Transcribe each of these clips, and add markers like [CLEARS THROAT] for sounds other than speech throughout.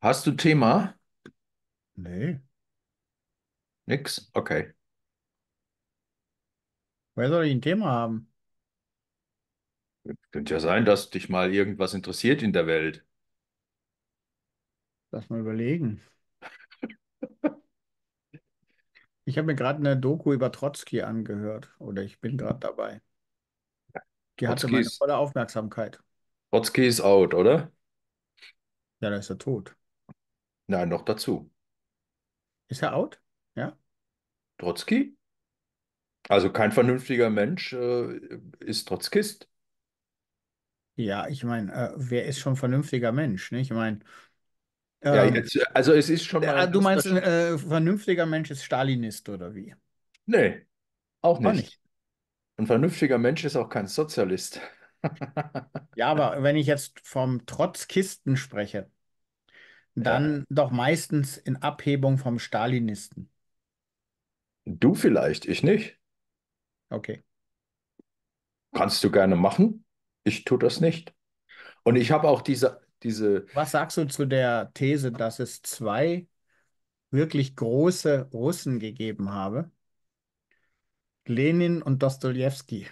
Hast du Thema? Nee. Nix? Okay. Wer soll ich ein Thema haben? Könnte ja sein, dass dich mal irgendwas interessiert in der Welt. Lass mal überlegen. Ich habe mir gerade eine Doku über Trotzki angehört oder ich bin gerade dabei. Die hatte Trotzki meine volle Aufmerksamkeit. Trotzki ist out, oder? Ja, da ist er tot. Nein, noch dazu. Ist er out? Ja. Trotzki? Also kein vernünftiger Mensch äh, ist Trotzkist. Ja, ich meine, äh, wer ist schon vernünftiger Mensch? Ne? Ich meine, ähm, ja, jetzt, also es ist schon äh, mal. Äh, du meinst, ein äh, vernünftiger Mensch ist Stalinist oder wie? Nee, auch nicht. auch nicht. Ein vernünftiger Mensch ist auch kein Sozialist. [LAUGHS] ja, aber wenn ich jetzt vom Trotzkisten spreche, dann ja. doch meistens in Abhebung vom Stalinisten. Du vielleicht, ich nicht. Okay. Kannst du gerne machen. Ich tue das nicht. Und ich habe auch diese, diese. Was sagst du zu der These, dass es zwei wirklich große Russen gegeben habe? Lenin und Dostoevsky.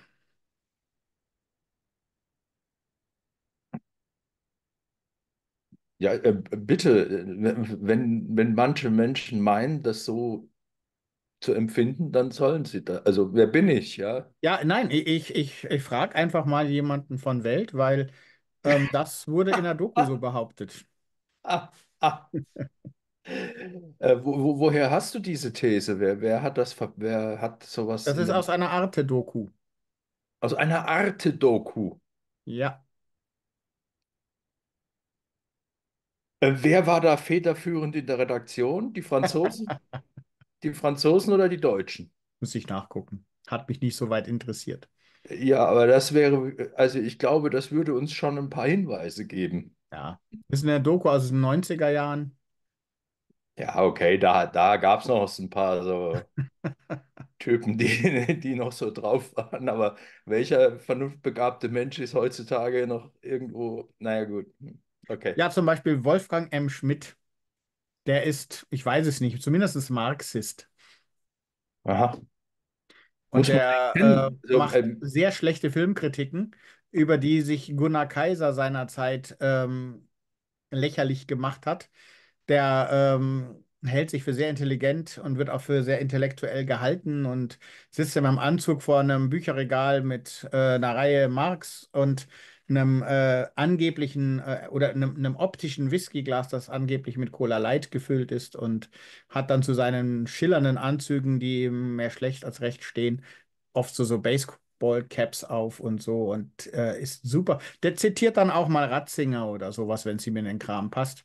Ja, äh, bitte, äh, wenn, wenn manche Menschen meinen, das so zu empfinden, dann sollen sie da. Also wer bin ich, ja? Ja, nein, ich, ich, ich frage einfach mal jemanden von Welt, weil ähm, das wurde in der Doku so behauptet. [LAUGHS] äh, wo, woher hast du diese These? Wer, wer hat das, wer hat sowas? Das ist aus einer Arte-Doku. Aus einer Arte-Doku. Ja. Äh, wer war da federführend in der Redaktion? Die Franzosen? [LAUGHS] die Franzosen oder die Deutschen? Muss ich nachgucken. Hat mich nicht so weit interessiert. Ja, aber das wäre, also ich glaube, das würde uns schon ein paar Hinweise geben. Ja, das ist in der Doku aus den 90er Jahren. Ja, okay, da, da gab es noch ein paar so [LAUGHS] Typen, die, die noch so drauf waren, aber welcher vernunftbegabte Mensch ist heutzutage noch irgendwo, naja gut. Okay. Ja, zum Beispiel Wolfgang M. Schmidt. Der ist, ich weiß es nicht, zumindest ist Marxist. Aha. Und Muss der äh, so, also, macht ähm, sehr schlechte Filmkritiken, über die sich Gunnar Kaiser seinerzeit ähm, lächerlich gemacht hat. Der ähm, hält sich für sehr intelligent und wird auch für sehr intellektuell gehalten und sitzt in einem Anzug vor einem Bücherregal mit äh, einer Reihe Marx und einem äh, angeblichen äh, oder einem, einem, optischen Whiskyglas, das angeblich mit Cola Light gefüllt ist und hat dann zu seinen schillernden Anzügen, die mehr schlecht als recht stehen, oft so, so Baseball-Caps auf und so und äh, ist super. Der zitiert dann auch mal Ratzinger oder sowas, wenn es ihm in den Kram passt.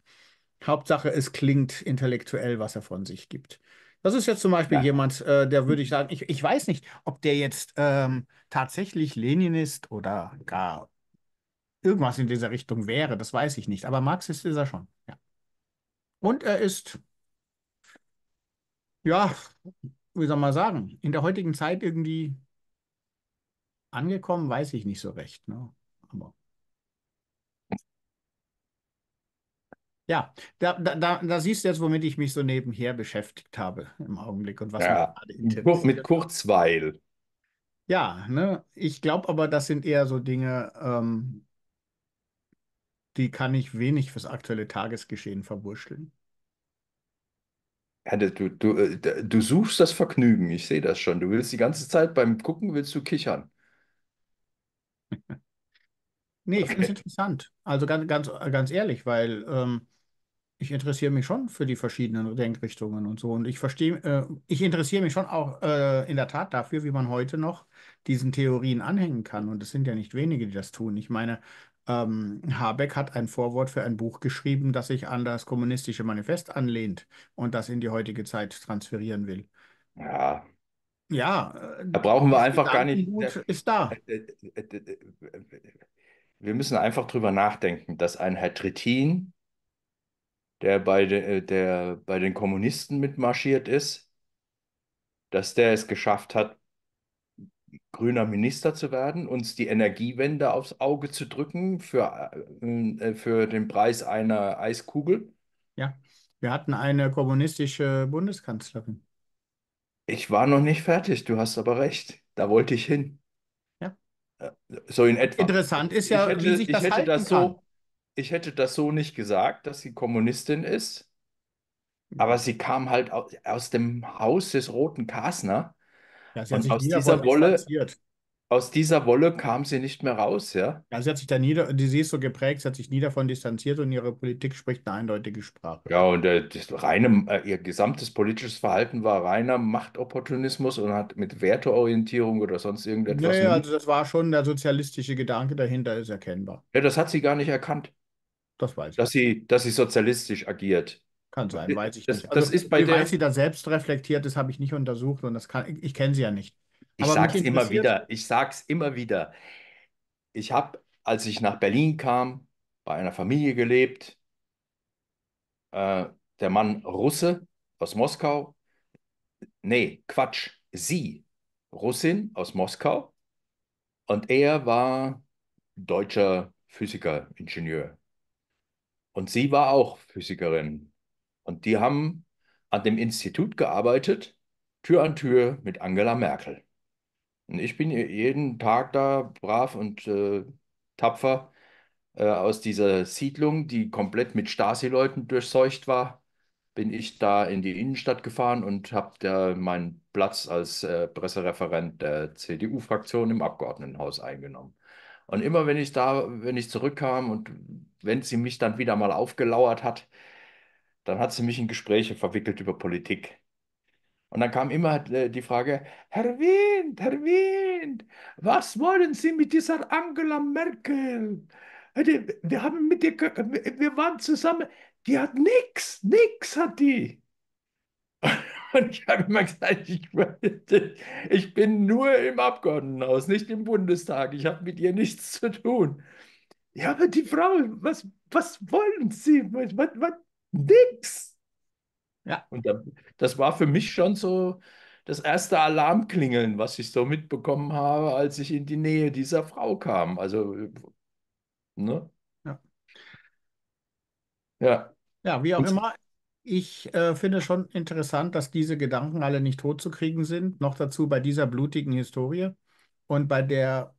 Hauptsache, es klingt intellektuell, was er von sich gibt. Das ist jetzt zum Beispiel ja. jemand, äh, der würde ich sagen, ich, ich weiß nicht, ob der jetzt ähm, tatsächlich Leninist oder gar irgendwas in dieser Richtung wäre, das weiß ich nicht. Aber Marxist ist er schon. Ja. Und er ist, ja, wie soll man sagen, in der heutigen Zeit irgendwie angekommen, weiß ich nicht so recht. Ne? Aber ja, da, da, da, siehst du jetzt, womit ich mich so nebenher beschäftigt habe im Augenblick und was ja, Mit Kurzweil. Ja, ne? ich glaube aber, das sind eher so Dinge, ähm, die kann ich wenig fürs aktuelle Tagesgeschehen verwurschteln. Ja, du, du, äh, du suchst das Vergnügen, ich sehe das schon. Du willst die ganze Zeit beim Gucken, willst du kichern. [LAUGHS] nee, ich finde es interessant. Also ganz, ganz, ganz ehrlich, weil ähm, ich interessiere mich schon für die verschiedenen Denkrichtungen und so. Und ich verstehe, äh, ich interessiere mich schon auch äh, in der Tat dafür, wie man heute noch diesen Theorien anhängen kann. Und es sind ja nicht wenige, die das tun. Ich meine, ähm, Habeck hat ein Vorwort für ein Buch geschrieben, das sich an das kommunistische Manifest anlehnt und das in die heutige Zeit transferieren will. Ja. Ja. Da brauchen wir einfach gar nicht. Der, ist da. Äh, äh, äh, wir müssen einfach drüber nachdenken, dass ein Herr Trittin, der bei, de, der bei den Kommunisten mitmarschiert ist, dass der es geschafft hat, grüner Minister zu werden, uns die Energiewende aufs Auge zu drücken für, äh, äh, für den Preis einer Eiskugel? Ja, wir hatten eine kommunistische Bundeskanzlerin. Ich war noch nicht fertig, du hast aber recht. Da wollte ich hin. Ja. Äh, so in etwa. Interessant ist ja, hätte, wie sich das ich hätte das so, kann. Ich hätte das so nicht gesagt, dass sie Kommunistin ist, hm. aber sie kam halt aus dem Haus des Roten Kasner ja, sie hat aus dieser Wolle, distanziert. aus dieser Wolle kam sie nicht mehr raus, ja? Ja, sie hat sich da nie, sie ist so geprägt, sie hat sich nie davon distanziert und ihre Politik spricht eine eindeutige Sprache. Ja, und äh, reine, äh, ihr gesamtes politisches Verhalten war reiner Machtopportunismus und hat mit Werteorientierung oder sonst irgendetwas. Naja, also das war schon der sozialistische Gedanke dahinter, ist erkennbar. Ja, das hat sie gar nicht erkannt. Das weiß ich. Dass sie, dass sie sozialistisch agiert. Kann sein, äh, weiß ich das, nicht. Also, das ist bei wie weit sie da selbst reflektiert ist, habe ich nicht untersucht und das kann, ich kenne sie ja nicht. Ich sage es immer wieder, ich sag's immer wieder. Ich habe, als ich nach Berlin kam, bei einer Familie gelebt. Äh, der Mann Russe aus Moskau. Nee, Quatsch. Sie, Russin aus Moskau. Und er war deutscher Physiker, Ingenieur. Und sie war auch Physikerin. Und die haben an dem Institut gearbeitet, Tür an Tür mit Angela Merkel. Und ich bin jeden Tag da brav und äh, tapfer äh, aus dieser Siedlung, die komplett mit Stasi-Leuten durchseucht war, bin ich da in die Innenstadt gefahren und habe da meinen Platz als äh, Pressereferent der CDU-Fraktion im Abgeordnetenhaus eingenommen. Und immer wenn ich da, wenn ich zurückkam und wenn sie mich dann wieder mal aufgelauert hat, dann hat sie mich in Gespräche verwickelt über Politik. Und dann kam immer äh, die Frage, Herr Wind, Herr Wind, was wollen Sie mit dieser Angela Merkel? Äh, wir haben mit ihr, äh, wir waren zusammen, die hat nichts, nichts hat die. [LAUGHS] Und ich habe immer gesagt, ich, ich bin nur im Abgeordnetenhaus, nicht im Bundestag. Ich habe mit ihr nichts zu tun. Ja, aber die Frau, was, was wollen Sie? Was, was, Nix. Ja. Und das war für mich schon so das erste Alarmklingeln, was ich so mitbekommen habe, als ich in die Nähe dieser Frau kam. Also, ne? Ja. Ja, ja wie auch Und immer. Ich äh, finde schon interessant, dass diese Gedanken alle nicht totzukriegen sind. Noch dazu bei dieser blutigen Historie und bei der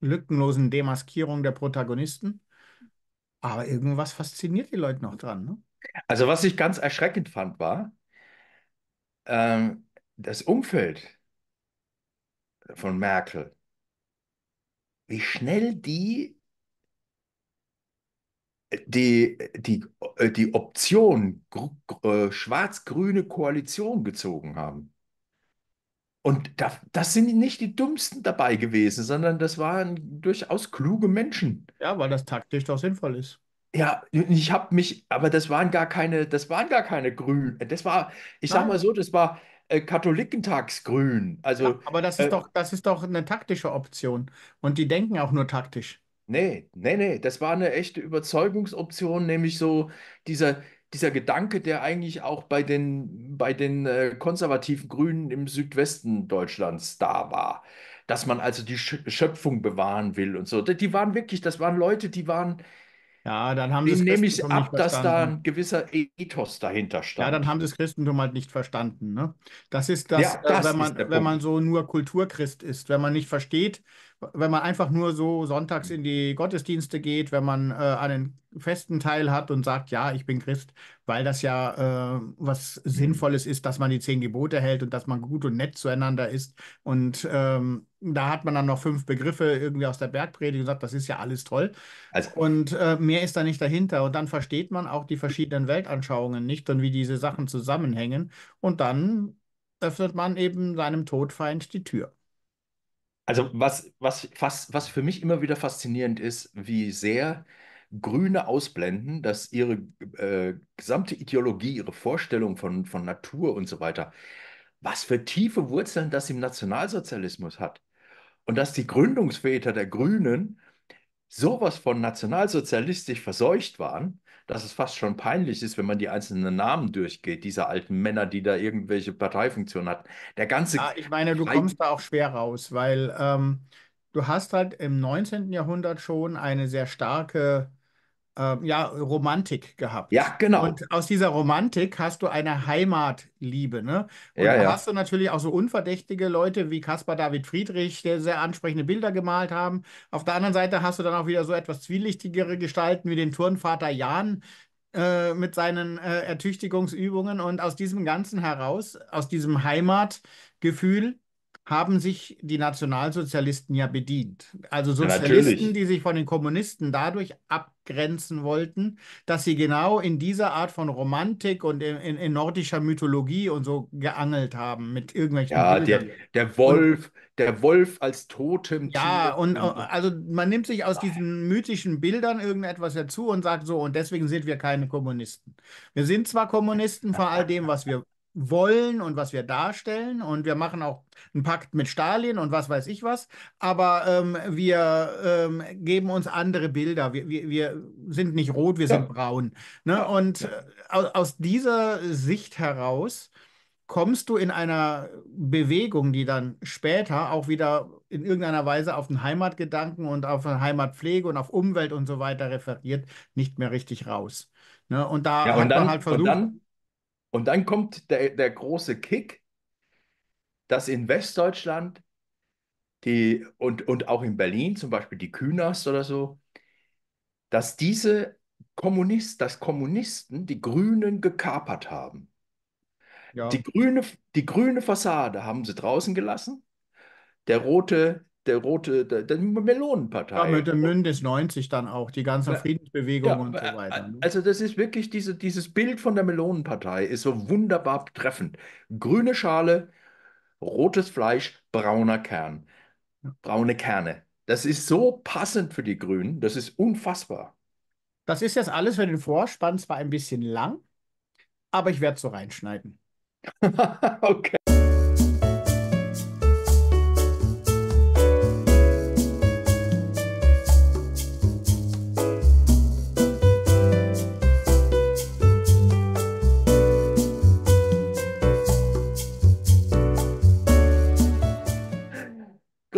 lückenlosen Demaskierung der Protagonisten. Aber irgendwas fasziniert die Leute noch dran. Ne? Also, was ich ganz erschreckend fand, war ähm, das Umfeld von Merkel. Wie schnell die die, die, äh, die Option äh, schwarz-grüne Koalition gezogen haben. Und da, das sind nicht die Dummsten dabei gewesen, sondern das waren durchaus kluge Menschen. Ja, weil das taktisch doch sinnvoll ist. Ja, ich habe mich, aber das waren gar keine, das waren gar keine Grünen. Das war, ich Nein. mal so, das war äh, Katholikentagsgrün. Also, ja, aber das ist äh, doch, das ist doch eine taktische Option. Und die denken auch nur taktisch. Nee, nee, nee, das war eine echte Überzeugungsoption, nämlich so dieser, dieser Gedanke, der eigentlich auch bei den, bei den äh, konservativen Grünen im Südwesten Deutschlands da war. Dass man also die Schöpfung bewahren will und so. Die waren wirklich, das waren Leute, die waren. Ja, dann haben sie nehme ich ab, dass da ein gewisser Ethos dahinter stand. Ja, dann haben sie das Christentum halt nicht verstanden. Ne? Das ist das, ja, das äh, wenn, man, wenn man so nur Kulturchrist ist, wenn man nicht versteht, wenn man einfach nur so sonntags in die Gottesdienste geht, wenn man äh, einen festen Teil hat und sagt, ja, ich bin Christ, weil das ja äh, was Sinnvolles ist, dass man die zehn Gebote hält und dass man gut und nett zueinander ist. Und ähm, da hat man dann noch fünf Begriffe irgendwie aus der Bergpredigt und sagt, das ist ja alles toll. Also, und äh, mehr ist da nicht dahinter. Und dann versteht man auch die verschiedenen Weltanschauungen nicht und wie diese Sachen zusammenhängen. Und dann öffnet man eben seinem Todfeind die Tür. Also was, was, was, was für mich immer wieder faszinierend ist, wie sehr Grüne ausblenden, dass ihre äh, gesamte Ideologie, ihre Vorstellung von, von Natur und so weiter, was für tiefe Wurzeln das im Nationalsozialismus hat. Und dass die Gründungsväter der Grünen sowas von nationalsozialistisch verseucht waren, dass es fast schon peinlich ist, wenn man die einzelnen Namen durchgeht, dieser alten Männer, die da irgendwelche Parteifunktionen hatten. Der ganze. Ja, ich meine, du kommst da auch schwer raus, weil ähm, du hast halt im 19. Jahrhundert schon eine sehr starke äh, ja, Romantik gehabt. Ja, genau. Und aus dieser Romantik hast du eine Heimatliebe, ne? Und ja, da ja. hast du natürlich auch so unverdächtige Leute wie Caspar David Friedrich, der sehr ansprechende Bilder gemalt haben. Auf der anderen Seite hast du dann auch wieder so etwas zwielichtigere Gestalten wie den Turnvater Jan, äh, mit seinen äh, Ertüchtigungsübungen. Und aus diesem Ganzen heraus, aus diesem Heimatgefühl, haben sich die Nationalsozialisten ja bedient. Also Sozialisten, ja, die sich von den Kommunisten dadurch ab abgrenzen wollten, dass sie genau in dieser Art von Romantik und in, in, in nordischer Mythologie und so geangelt haben mit irgendwelchen. Ja, der, der Wolf, und, der Wolf als Totem. Ja, und, also man nimmt sich aus diesen mythischen Bildern irgendetwas dazu und sagt so, und deswegen sind wir keine Kommunisten. Wir sind zwar Kommunisten [LAUGHS] vor all dem, was wir wollen und was wir darstellen und wir machen auch einen Pakt mit Stalin und was weiß ich was, aber ähm, wir ähm, geben uns andere Bilder. Wir, wir, wir sind nicht rot, wir ja. sind braun. Ne? Und äh, aus, aus, dieser Sicht heraus kommst du in einer Bewegung, die dann später auch wieder in irgendeiner Weise auf den Heimatgedanken und auf Heimatpflege und auf Umwelt und so weiter referiert, nicht mehr richtig raus. Ne? Und da ja, und hat dann, man halt versucht und dann kommt der, der große Kick, dass in Westdeutschland die, und, und auch in Berlin zum Beispiel die Künast oder so, dass diese Kommunist, dass Kommunisten die Grünen gekapert haben. Ja. Die, grüne, die grüne Fassade haben sie draußen gelassen. Der rote der rote, der, der Melonenpartei. Ja, mit dem Mündnis 90 dann auch, die ganze Friedensbewegung ja, und so äh, weiter. Ne? Also das ist wirklich, diese, dieses Bild von der Melonenpartei ist so wunderbar treffend. Grüne Schale, rotes Fleisch, brauner Kern, braune Kerne. Das ist so passend für die Grünen, das ist unfassbar. Das ist jetzt alles für den Vorspann zwar ein bisschen lang, aber ich werde es so reinschneiden. [LAUGHS] okay.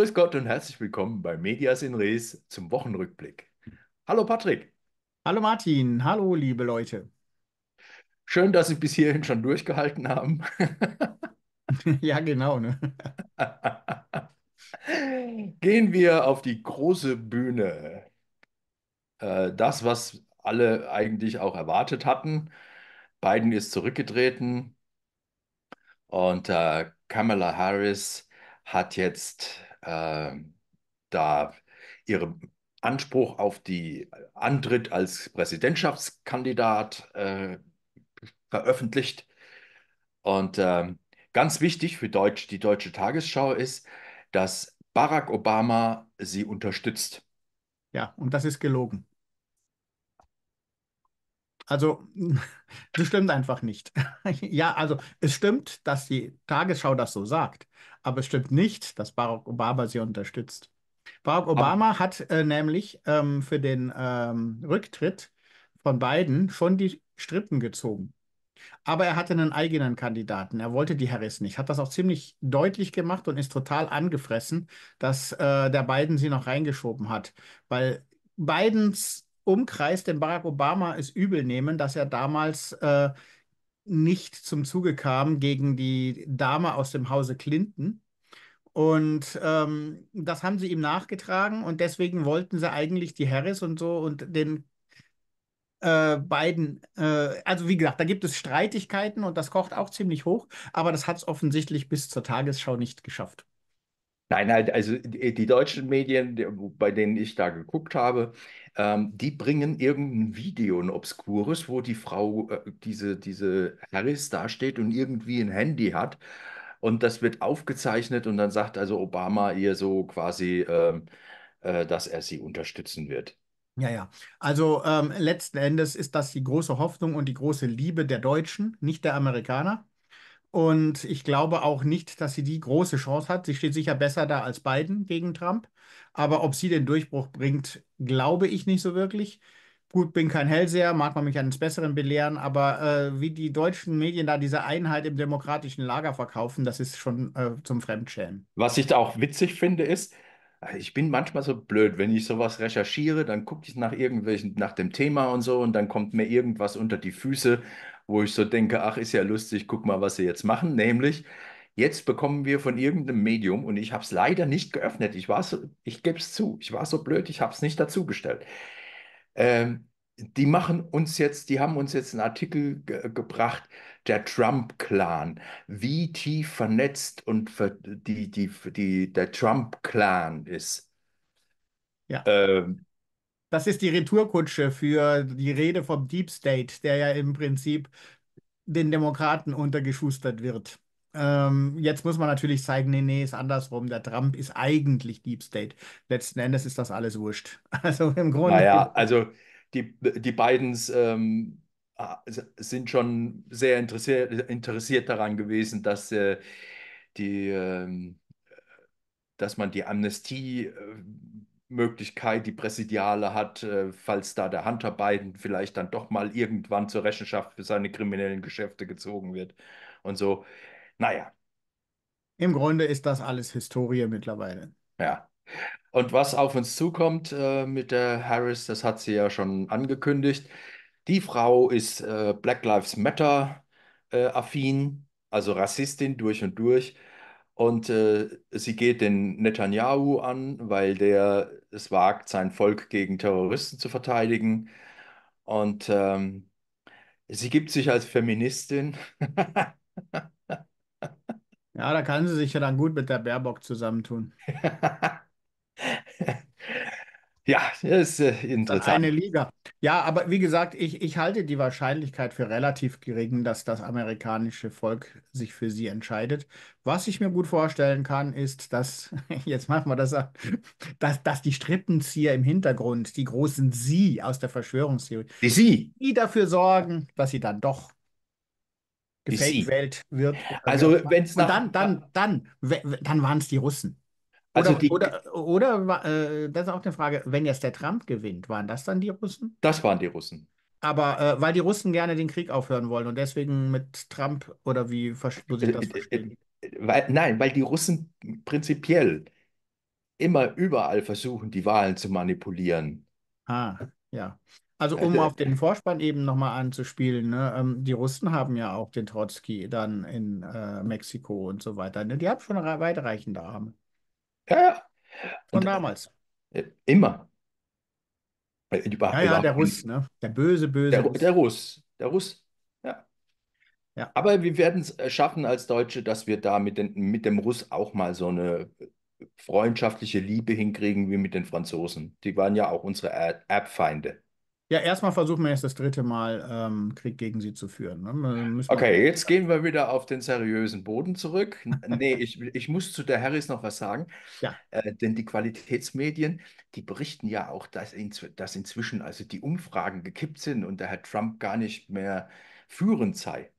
Grüß Gott und herzlich willkommen bei Medias in Res zum Wochenrückblick. Hallo Patrick. Hallo Martin. Hallo liebe Leute. Schön, dass Sie bis hierhin schon durchgehalten haben. [LAUGHS] ja, genau. Ne? [LAUGHS] Gehen wir auf die große Bühne. Äh, das, was alle eigentlich auch erwartet hatten. Biden ist zurückgetreten und äh, Kamala Harris hat jetzt äh, da ihren Anspruch auf die äh, Antritt als Präsidentschaftskandidat äh, veröffentlicht. Und äh, ganz wichtig für Deutsch, die Deutsche Tagesschau ist, dass Barack Obama sie unterstützt. Ja, und das ist gelogen. Also, [LAUGHS] das stimmt einfach nicht. [LAUGHS] ja, also es stimmt, dass die Tagesschau das so sagt, aber es stimmt nicht, dass Barack Obama sie unterstützt. Barack Obama aber hat äh, nämlich ähm, für den ähm, Rücktritt von Biden schon die Strippen gezogen. Aber er hatte einen eigenen Kandidaten. Er wollte die Harris nicht. Hat das auch ziemlich deutlich gemacht und ist total angefressen, dass äh, der Biden sie noch reingeschoben hat. Weil Bidens Umkreis, den Barack Obama es übel nehmen, dass er damals äh, nicht zum Zuge kam gegen die Dame aus dem Hause Clinton. Und ähm, das haben sie ihm nachgetragen und deswegen wollten sie eigentlich die Harris und so und den äh, Biden. Äh, also wie gesagt, da gibt es Streitigkeiten und das kocht auch ziemlich hoch, aber das hat es offensichtlich bis zur Tagesschau nicht geschafft. Nein, halt, also die, äh, die, deutschen Medien, bei denen ich da geguckt habe, ähm, die bringen irgendein Video, ein obskures, wo die Frau, äh, diese, diese Harris dasteht und irgendwie ein Handy hat. Und das wird aufgezeichnet und dann sagt also Obama ihr so quasi, ähm, äh, dass er sie unterstützen wird. Ja, ja. Also ähm, letzten Endes ist das die große Hoffnung und die große Liebe der Deutschen, nicht der Amerikaner. Und ich glaube auch nicht, dass sie die große Chance hat. Sie steht sicher besser da als Biden gegen Trump. Aber ob sie den Durchbruch bringt, glaube ich nicht so wirklich. Gut, bin kein Hellseher, mag man mich eines Besseren belehren, aber äh, wie die deutschen Medien da diese Einheit im demokratischen Lager verkaufen, das ist schon äh, zum Fremdschämen. Was ich da auch witzig finde, ist, ich bin manchmal so blöd, wenn ich sowas recherchiere, dann gucke ich nach irgendwelchen, nach dem Thema und so und dann kommt mir irgendwas unter die Füße wo ich so denke, ach, ist ja lustig, guck mal, was sie jetzt machen. Nämlich, jetzt bekommen wir von irgendeinem Medium, und ich habe es leider nicht geöffnet, ich, so, ich gebe es zu, ich war so blöd, ich habe es nicht dazugestellt. Ähm, die machen uns jetzt, die haben uns jetzt einen Artikel ge gebracht, der Trump-Clan, wie tief vernetzt und die, die, die, der Trump-Clan ist. Ja. Ähm, das ist die Retourkutsche für die Rede vom Deep State, der ja im Prinzip den Demokraten untergeschustert wird. Ähm, jetzt muss man natürlich zeigen, nee, nee, ist andersrum. Der Trump ist eigentlich Deep State. Letzten Endes ist das alles wurscht. [LAUGHS] Also im Grunde. Naja, also die, die Bidens ähm, ah, sind schon sehr interessiert, interessiert daran gewesen, dass äh, die. Äh, dass man die Amnestie äh, Möglichkeit die Präsidiale hat, äh, falls da der Hunter Biden vielleicht dann doch mal irgendwann zur Rechenschaft für seine kriminellen Geschäfte gezogen wird und so. Naja. Im Grunde ist das alles Historie mittlerweile. Ja. Und was auf uns zukommt äh, mit der Harris, das hat sie ja schon angekündigt. Die Frau ist äh, Black Lives Matter äh, affin, also Rassistin durch und durch und äh, sie geht den Netanyahu an, weil der es wagt, sein Volk gegen Terroristen zu verteidigen. Und ähm, sie gibt sich als Feministin. ja, da kann sie sich ja dann gut mit der Baerbock zusammentun. [LAUGHS] Ja, ist äh, interessant. Eine Liga. Ja, aber wie gesagt, ich, ich halte die Wahrscheinlichkeit für relativ gering, dass das amerikanische Volk sich für sie entscheidet. Was ich mir gut vorstellen kann, ist, dass, [LAUGHS] jetzt machen wir das, dass, dass die Strippenzieher im Hintergrund, die großen Sie aus der Verschwörungstheorie, die Sie, die dafür sorgen, dass sie dann doch gefaked wird. Also, wenn es dann, dann, dann, dann waren es die Russen. Also oder, die, oder, oder äh, das ist auch eine Frage, wenn jetzt der Trump gewinnt, waren das dann die Russen? Das waren die Russen. Aber äh, weil die Russen gerne den Krieg aufhören wollen und deswegen mit Trump oder wie muss ich äh, das äh, verstehen? Äh, weil, nein, weil die Russen prinzipiell immer überall versuchen, die Wahlen zu manipulieren. Ah, ja. Also um also, auf den Vorspann eben nochmal anzuspielen, ne, ähm, die Russen haben ja auch den Trotzki dann in äh, Mexiko und so weiter. Ne? Die haben schon weitreichende Arme. Ja, ja. Von und äh, damals. Äh, immer. Über, ja, ja, der Russ, ne? Der böse, böse der, Russ. Der Russ, der Russ. Ja. ja. Aber wir werden es äh, schaffen als Deutsche, dass wir da mit, den, mit dem Russ auch mal so eine freundschaftliche Liebe hinkriegen wie mit den Franzosen. Die waren ja auch unsere Erbfeinde. Ja, erstmal versuchen wir jetzt das dritte Mal ähm, Krieg gegen sie zu führen. Ne? Okay, jetzt gehen wir wieder auf den seriösen Boden zurück. [LAUGHS] nee, ich, ich muss zu der Harris noch was sagen. Ja. Äh, denn die Qualitätsmedien, die berichten ja auch, dass, in, dass inzwischen also die Umfragen gekippt sind und der Herr Trump gar nicht mehr führend sei.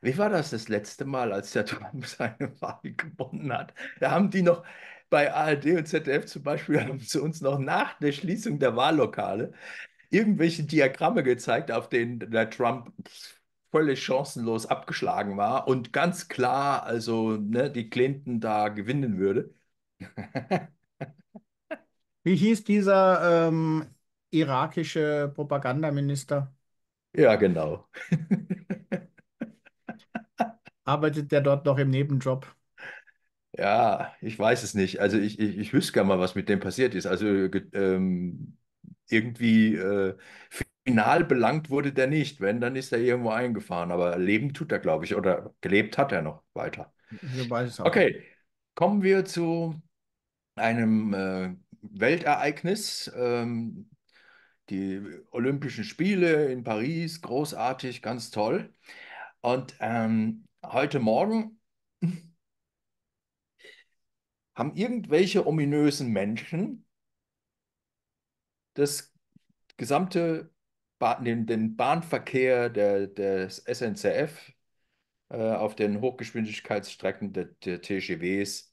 Wie war das das letzte Mal, als der [LAUGHS] Trump seine Wahl gewonnen hat? Da haben die noch, bei ARD und ZDF zum Beispiel [LAUGHS] haben sie uns noch nach der Schließung der Wahllokale irgendwelche Diagramme gezeigt, auf denen der Trump völlig chancenlos abgeschlagen war und ganz klar, also ne, die Clinton da gewinnen würde. [LAUGHS] Wie hieß dieser ähm, irakische Propagandaminister? Ja, genau. [LAUGHS] Arbeitet der dort noch im Nebenjob? Ja, ich weiß es nicht. Also ich, ich, ich wüsste gar mal, was mit dem passiert ist. Also ähm, irgendwie äh, final belangt wurde der nicht. Wenn, dann ist er irgendwo eingefahren. Aber leben tut er, glaube ich. Oder gelebt hat er noch weiter. Okay, kommen wir zu einem äh, Weltereignis. Ähm, die Olympischen Spiele in Paris, großartig, ganz toll. Und ähm, heute Morgen haben irgendwelche ominösen Menschen das gesamte ba den, den, Bahnverkehr der, des SNCF äh, auf den Hochgeschwindigkeitsstrecken der, der TGWs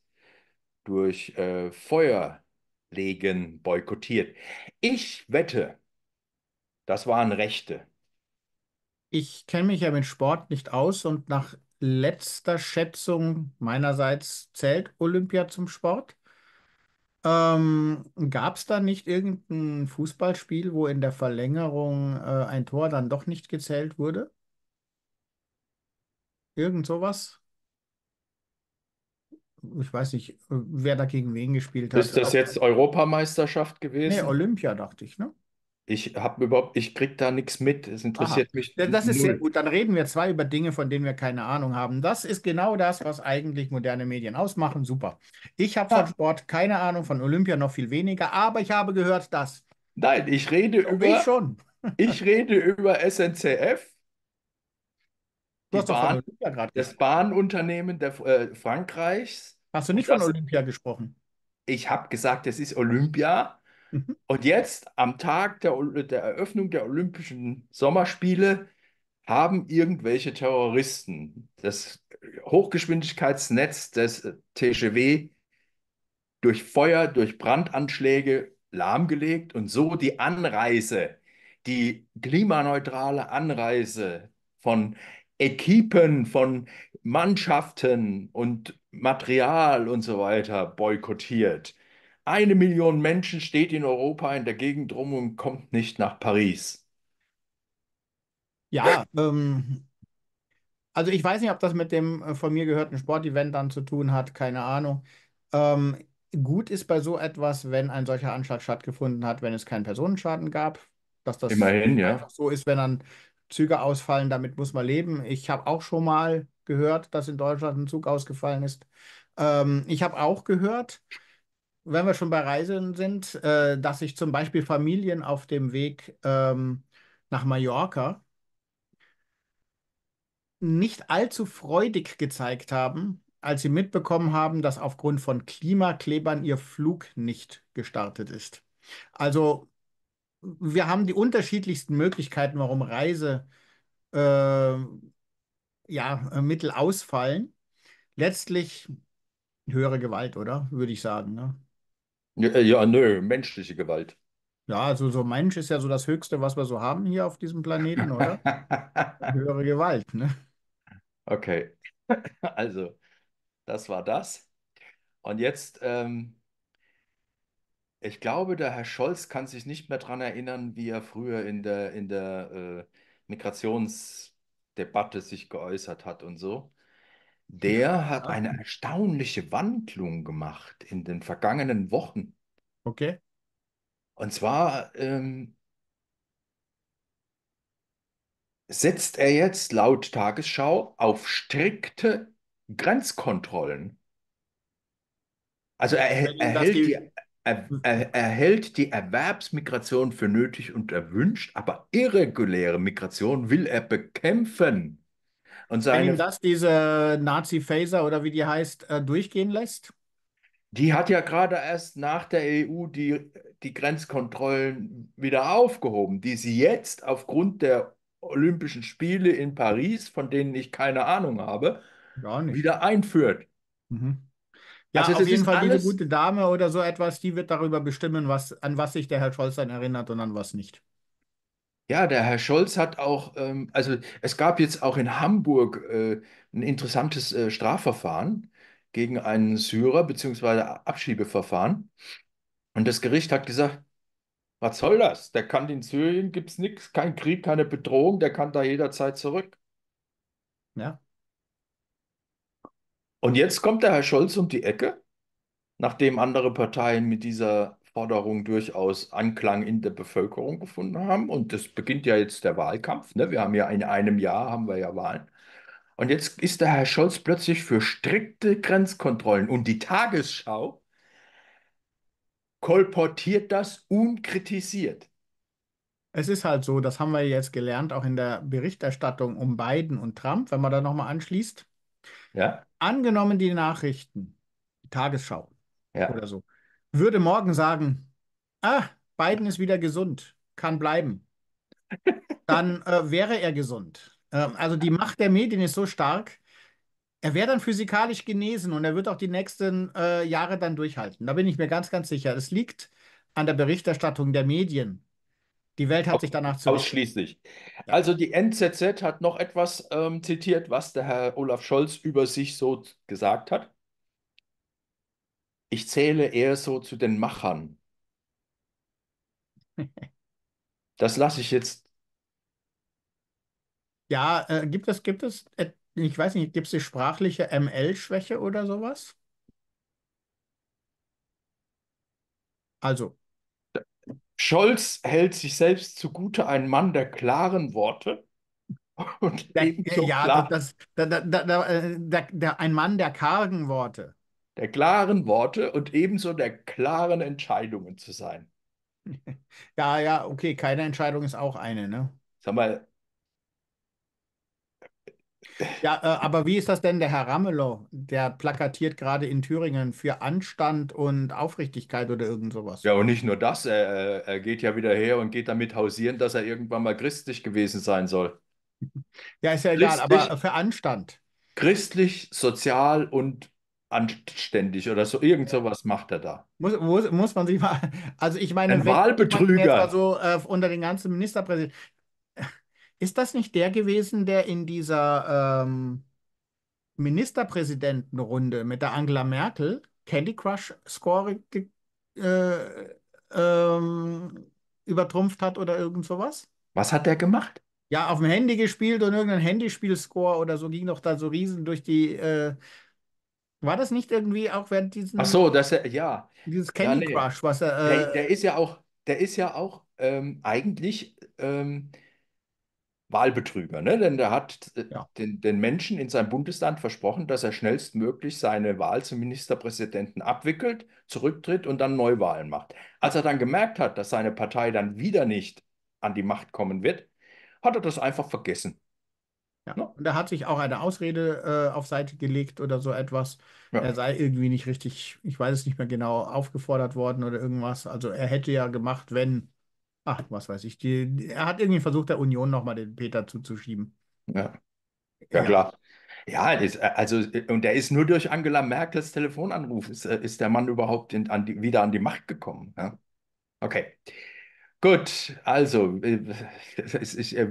durch äh, Feuerlegen boykottiert. Ich wette, das waren Rechte. Ich kenne mich ja mit Sport nicht aus und nach letzter Schätzung meinerseits zählt Olympia zum Sport. Ähm, Gab es da nicht irgendein Fußballspiel, wo in der Verlängerung äh, ein Tor dann doch nicht gezählt wurde? Irgend sowas? Ich weiß nicht, äh, wer da gegen wen gespielt hat. Ist das jetzt Europameisterschaft nee, gewesen? Olympia, dachte ich, ne? Ich habe überhaupt, ich krieg da nichts mit. Es interessiert Aha. mich. Das ist sehr gut. Dann reden wir zwei über Dinge, von denen wir keine Ahnung haben. Das ist genau das, was eigentlich moderne Medien ausmachen. Super. Ich habe ja. von Sport keine Ahnung, von Olympia noch viel weniger, aber ich habe gehört, dass. Nein, ich rede Doch, über. Ich schon. [LAUGHS] ich rede über SNCF. Du hast Bahn, doch von Olympia gerade Das Bahnunternehmen der, äh, Frankreichs. Hast du nicht das, von Olympia gesprochen? Ich habe gesagt, es ist Olympia. Mhm. Und jetzt am Tag der, der Eröffnung der Olympischen Sommerspiele haben irgendwelche Terroristen das Hochgeschwindigkeitsnetz des äh, TGW durch Feuer, durch Brandanschläge lahmgelegt und so die Anreise, die klimaneutrale Anreise von Equipen, von Mannschaften und Material und so weiter boykottiert. Eine Million Menschen steht in Europa in der Gegend rum und kommt nicht nach Paris. Ja, ähm, also ich weiß nicht, ob das mit dem äh, von mir gehörten Sportevent dann zu tun hat, keine Ahnung. Ähm, gut ist bei so etwas, wenn ein solcher Anschlag stattgefunden hat, wenn es keinen Personenschaden gab, dass das Immerhin, einfach ja. so ist, wenn dann Züge ausfallen, damit muss man leben. Ich habe auch schon mal gehört, dass in Deutschland ein Zug ausgefallen ist. Ähm, ich habe auch gehört, wenn wir schon bei Reisen sind, äh, dass ich zum Beispiel Familien auf dem Weg ähm, nach Mallorca nicht allzu freudig gezeigt haben, als sie mitbekommen haben, dass aufgrund von Klimaklebern ihr Flug nicht gestartet ist. Also wir haben die unterschiedlichsten Möglichkeiten, warum Reise äh, ja, äh, Mittel ausfallen. Letztlich höhere Gewalt, oder? Würde ich sagen. Ne? Ja, äh, ja, nö, menschliche Gewalt. Ja, also so Mensch ist ja so das Höchste, was wir so haben hier auf diesem Planeten, oder? [LAUGHS] Höhere Gewalt, ne? Okay, [LAUGHS] also das war das. Und jetzt, ähm, ich glaube, der Herr Scholz kann sich nicht mehr daran erinnern, wie er früher in der, in der äh, Migrationsdebatte sich geäußert hat und so. Der hat ah. eine erstaunliche Wandlung gemacht in den vergangenen Wochen. Okay. Und zwar ähm, setzt er jetzt laut Tagesschau auf strikte Grenzkontrollen. Also er, er, hält die, er, hm. er, er hält die Erwerbsmigration für nötig und erwünscht, aber irreguläre Migration will er bekämpfen. Und so Wenn ihm das diese Nazi-Phaser oder wie die heißt, äh, durchgehen lässt? Die hat ja gerade erst nach der EU die, die Grenzkontrollen wieder aufgehoben, die sie jetzt aufgrund der Olympischen Spiele in Paris, von denen ich keine Ahnung habe, wieder einführt. Mhm. Ja, also auf jeden Fall alles... diese gute Dame oder so etwas, die wird darüber bestimmen, was, an was sich der Herr Scholz dann erinnert und an was nicht. Ja, der Herr Scholz hat auch, ähm, also es gab jetzt auch in Hamburg äh, ein interessantes äh, Strafverfahren gegen einen Syrer, beziehungsweise Abschiebeverfahren. Und das Gericht hat gesagt, was soll das? Der kann in Syrien, gibt es nichts, kein Krieg, keine Bedrohung, der kann da jederzeit zurück. Ja. Und jetzt kommt der Herr Scholz um die Ecke, nachdem andere Parteien mit dieser Forderungen durchaus Anklang in der Bevölkerung gefunden haben. Und das beginnt ja jetzt der Wahlkampf. Ne? Wir haben ja in einem Jahr haben wir ja Wahlen. Und jetzt ist der Herr Scholz plötzlich für strikte Grenzkontrollen. Und die Tagesschau kolportiert das unkritisiert. Es ist halt so, das haben wir jetzt gelernt, auch in der Berichterstattung um Biden und Trump, wenn man da nochmal anschließt. Ja. Angenommen die Nachrichten, die Tagesschau ja. oder so, würde morgen sagen, ah, Biden ist wieder gesund, kann bleiben, dann äh, wäre er gesund. Ähm, also die Macht der Medien ist so stark, er wäre dann physikalisch genesen und er wird auch die nächsten äh, Jahre dann durchhalten. Da bin ich mir ganz, ganz sicher. Es liegt an der Berichterstattung der Medien. Die Welt hat sich danach zu. Ausschließlich. Ja. Also die NZZ hat noch etwas ähm, zitiert, was der Herr Olaf Scholz über sich so gesagt hat ich zähle eher so zu den Machern. [LAUGHS] Das lasse ich jetzt. Ja, äh, gibt es, gibt es, äh, ich weiß nicht, gibt es die sprachliche ML-Schwäche oder sowas? Also. Scholz hält sich selbst zugute ein Mann der klaren Worte. [LAUGHS] Und ja, ja klar. das, das, da, da, da, äh, ein Mann der kargen Worte der klaren Worte und ebenso der klaren Entscheidungen zu sein. [LAUGHS] Ja, ja, okay, keine Entscheidung ist auch eine, ne? Sag mal. Ja, äh, aber wie ist das denn der Herr Ramelow? Der plakatiert gerade in Thüringen für Anstand und Aufrichtigkeit oder irgend sowas. Ja, und nicht nur das, er, er geht ja wieder her und geht damit hausieren, dass er irgendwann mal christlich gewesen sein soll. [LAUGHS] Ja, ist ja egal, christlich, aber für Anstand. Christlich, sozial und anständig oder so. Irgend sowas macht er da. Muss, muss, muss man sich mal. Also ich meine, Ein Wahlbetrüger. so äh, unter den ganzen Ministerpräsidenten. Ist das nicht der gewesen, der in dieser ähm, Ministerpräsidentenrunde mit der Angela Merkel Candy Crush Score äh, ähm, übertrumpft hat oder irgend sowas? Was hat der gemacht? Ja, auf dem Handy gespielt und irgendein Handyspiel-Score oder so ging doch da so riesen durch die äh, war das nicht irgendwie auch während diesem. Ach so, das ja. Dieses Candy nee. Crush, was er. der, äh, der, ist ja auch, der ist ja auch ähm, eigentlich ähm, Wahlbetrüger, ne? Denn der hat äh, den, den Menschen in seinem Bundesland versprochen, dass er schnellstmöglich seine Wahl zum Ministerpräsidenten abwickelt, zurücktritt und dann Neuwahlen macht. Als er dann gemerkt hat, dass seine Partei dann wieder nicht an die Macht kommen wird, hat er das einfach vergessen. Ja. Ne? Und da hat sich auch eine Ausrede äh, auf Seite gelegt oder so etwas. Ja. Er sei irgendwie nicht richtig, ich weiß es nicht mehr genau, aufgefordert worden oder irgendwas. Also er hätte ja gemacht, wenn, ach, was weiß ich, die, er hat irgendwie versucht, der Union nochmal den Peter zuzuschieben. Ja. Ja, ja. klar. Ja, das, äh, also, äh, und er ist nur durch Angela Merkels Telefonanruf, ist, äh, ist der Mann überhaupt in, an die, wieder an die Macht gekommen. Ja? Okay. Gut, also äh, es ist äh,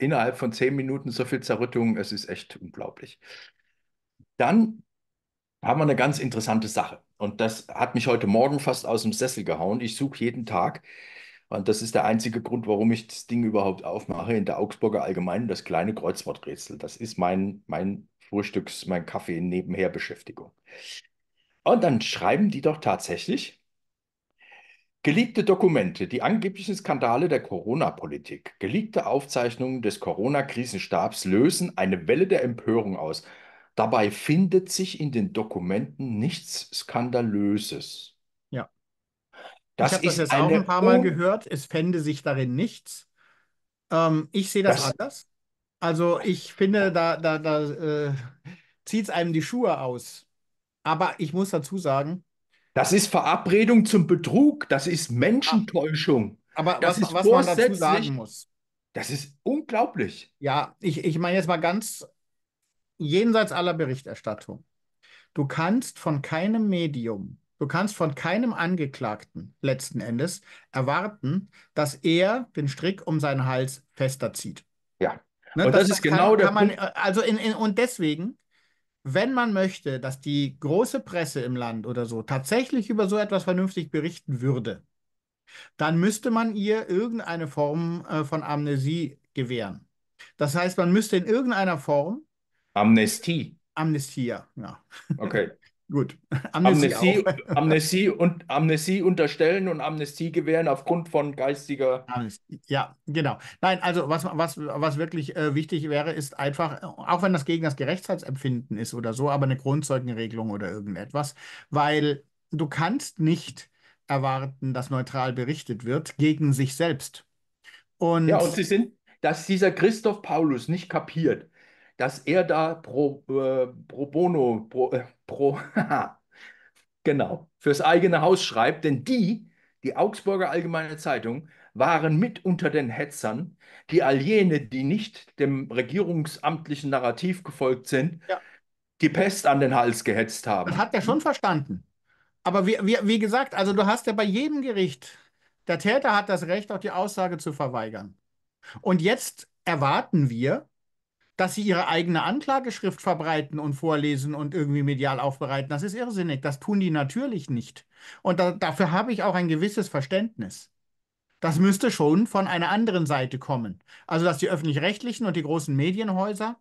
innerhalb von zehn Minuten so viel Zerrüttung, es ist echt unglaublich. Dann haben wir eine ganz interessante Sache und das hat mich heute Morgen fast aus dem Sessel gehauen. Ich suche jeden Tag und das ist der einzige Grund, warum ich das Ding überhaupt aufmache, in der Augsburger Allgemeinen das kleine Kreuzworträtsel. Das ist mein, mein Frühstücks-, mein Kaffee-Nebenher-Beschäftigung. Und dann schreiben die doch tatsächlich, Geleakte Dokumente, die angeblichen Skandale der Corona-Politik, geleakte Aufzeichnungen des Corona-Krisenstabs lösen eine Welle der Empörung aus. Dabei findet sich in den Dokumenten nichts Skandalöses. Ja. Das ich habe das jetzt auch ein paar Mal gehört. Es fände sich darin nichts. Ähm, ich sehe das, das, anders. Also ich finde, da, da, da äh, zieht es einem die Schuhe aus. Aber ich muss dazu sagen, das ist Verabredung zum Betrug, das ist Menschentäuschung. Aber das was, ist was man dazu sagen muss. Das ist unglaublich. Ja, ich, ich meine jetzt mal ganz jenseits aller Berichterstattung. Du kannst von keinem Medium, du kannst von keinem Angeklagten letzten Endes erwarten, dass er den Strick um seinen Hals fester zieht. Ja. Ne, und das, das ist kann, genau der man, Punkt. Also in, in, und deswegen wenn man möchte, dass die große Presse im Land oder so tatsächlich über so etwas vernünftig berichten würde, dann müsste man ihr irgendeine Form äh, von Amnesie gewähren. Das heißt, man müsste in irgendeiner Form. Amnestie. Amnestie, ja. Okay. Gut. [LAUGHS] Amnestie, Amnestie, [LAUGHS] Amnestie, und Amnestie unterstellen und Amnestie gewähren aufgrund von geistiger. Amnestie. Ja, genau. Nein, also was, was, was wirklich äh, wichtig wäre, ist einfach, auch wenn das gegen das Gerechtigkeitsempfinden ist oder so, aber eine Grundzeugenregelung oder irgendetwas, weil du kannst nicht erwarten, dass neutral berichtet wird gegen sich selbst. Und ja, und sie sind, dass dieser Christoph Paulus nicht kapiert, dass er da pro, äh, pro bono, pro, äh, pro [LAUGHS] genau, fürs eigene Haus schreibt, denn die, die Augsburger Allgemeine Zeitung, waren mit unter den Hetzern, die all jene, die nicht dem regierungsamtlichen Narrativ gefolgt sind, ja. die Pest an den Hals gehetzt haben. Das hat er schon verstanden. Aber wie, wie, wie gesagt, also du hast ja bei jedem Gericht, der Täter hat das Recht, auch die Aussage zu verweigern. Und jetzt erwarten wir, dass sie ihre eigene Anklageschrift verbreiten und vorlesen und irgendwie medial aufbereiten. Das ist irrsinnig. Das tun die natürlich nicht. Und da, dafür habe ich auch ein gewisses Verständnis. Das müsste schon von einer anderen Seite kommen. Also, dass die öffentlich-rechtlichen und die großen Medienhäuser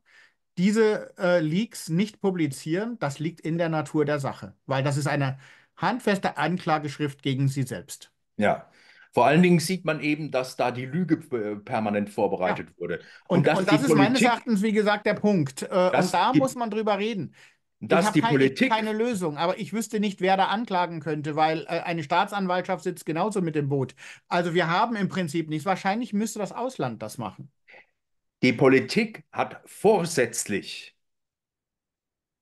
diese äh, Leaks nicht publizieren, das liegt in der Natur der Sache, weil das ist eine handfeste Anklageschrift gegen sie selbst. Ja, vor allen Dingen sieht man eben, dass da die Lüge äh, permanent vorbereitet ja. wurde. Und, und, dass und das ist Politik, meines Erachtens, wie gesagt, der Punkt. Äh, und da die, muss man drüber reden. Das ist keine, keine Lösung, aber ich wüsste nicht, wer da anklagen könnte, weil äh, eine Staatsanwaltschaft sitzt genauso mit dem Boot. Also wir haben im Prinzip nichts. Wahrscheinlich müsste das Ausland das machen. Die Politik hat vorsätzlich